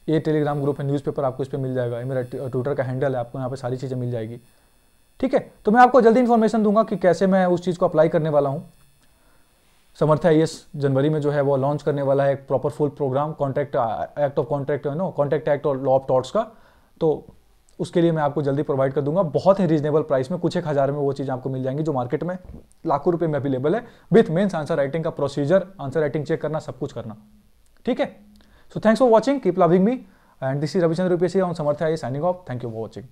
A: ये टेलीग्राम ग्रुप है न्यूज़पेपर आपको इस पर मिल जाएगा मेरा ट्विटर का हैंडल है आपको यहाँ पे सारी चीज़ें मिल जाएगी ठीक है तो मैं आपको जल्दी इन्फॉर्मेशन दूंगा कि कैसे मैं उस चीज़ को अप्लाई करने वाला हूँ समर्थ आई जनवरी में जो है वो लॉन्च करने वाला है एक proper full program contract act of contract no contract act और लॉ ऑफ टॉट्स का तो उसके लिए मैं आपको जल्दी प्रोवाइड कर दूंगा बहुत ही रीजनेबल प्राइस में कुछ एक हज़ार में वो चीज़ आपको मिल जाएंगी जो मार्केट में लाखों रुपए में अवेलेबल है विथ मेन्स आंसर राइटिंग का प्रोसीजर आंसर राइटिंग चेक करना सब कुछ करना ठीक है so thanks for watching keep loving me and this is Ravichandra UPSC on Samarth I signing off thank you for watching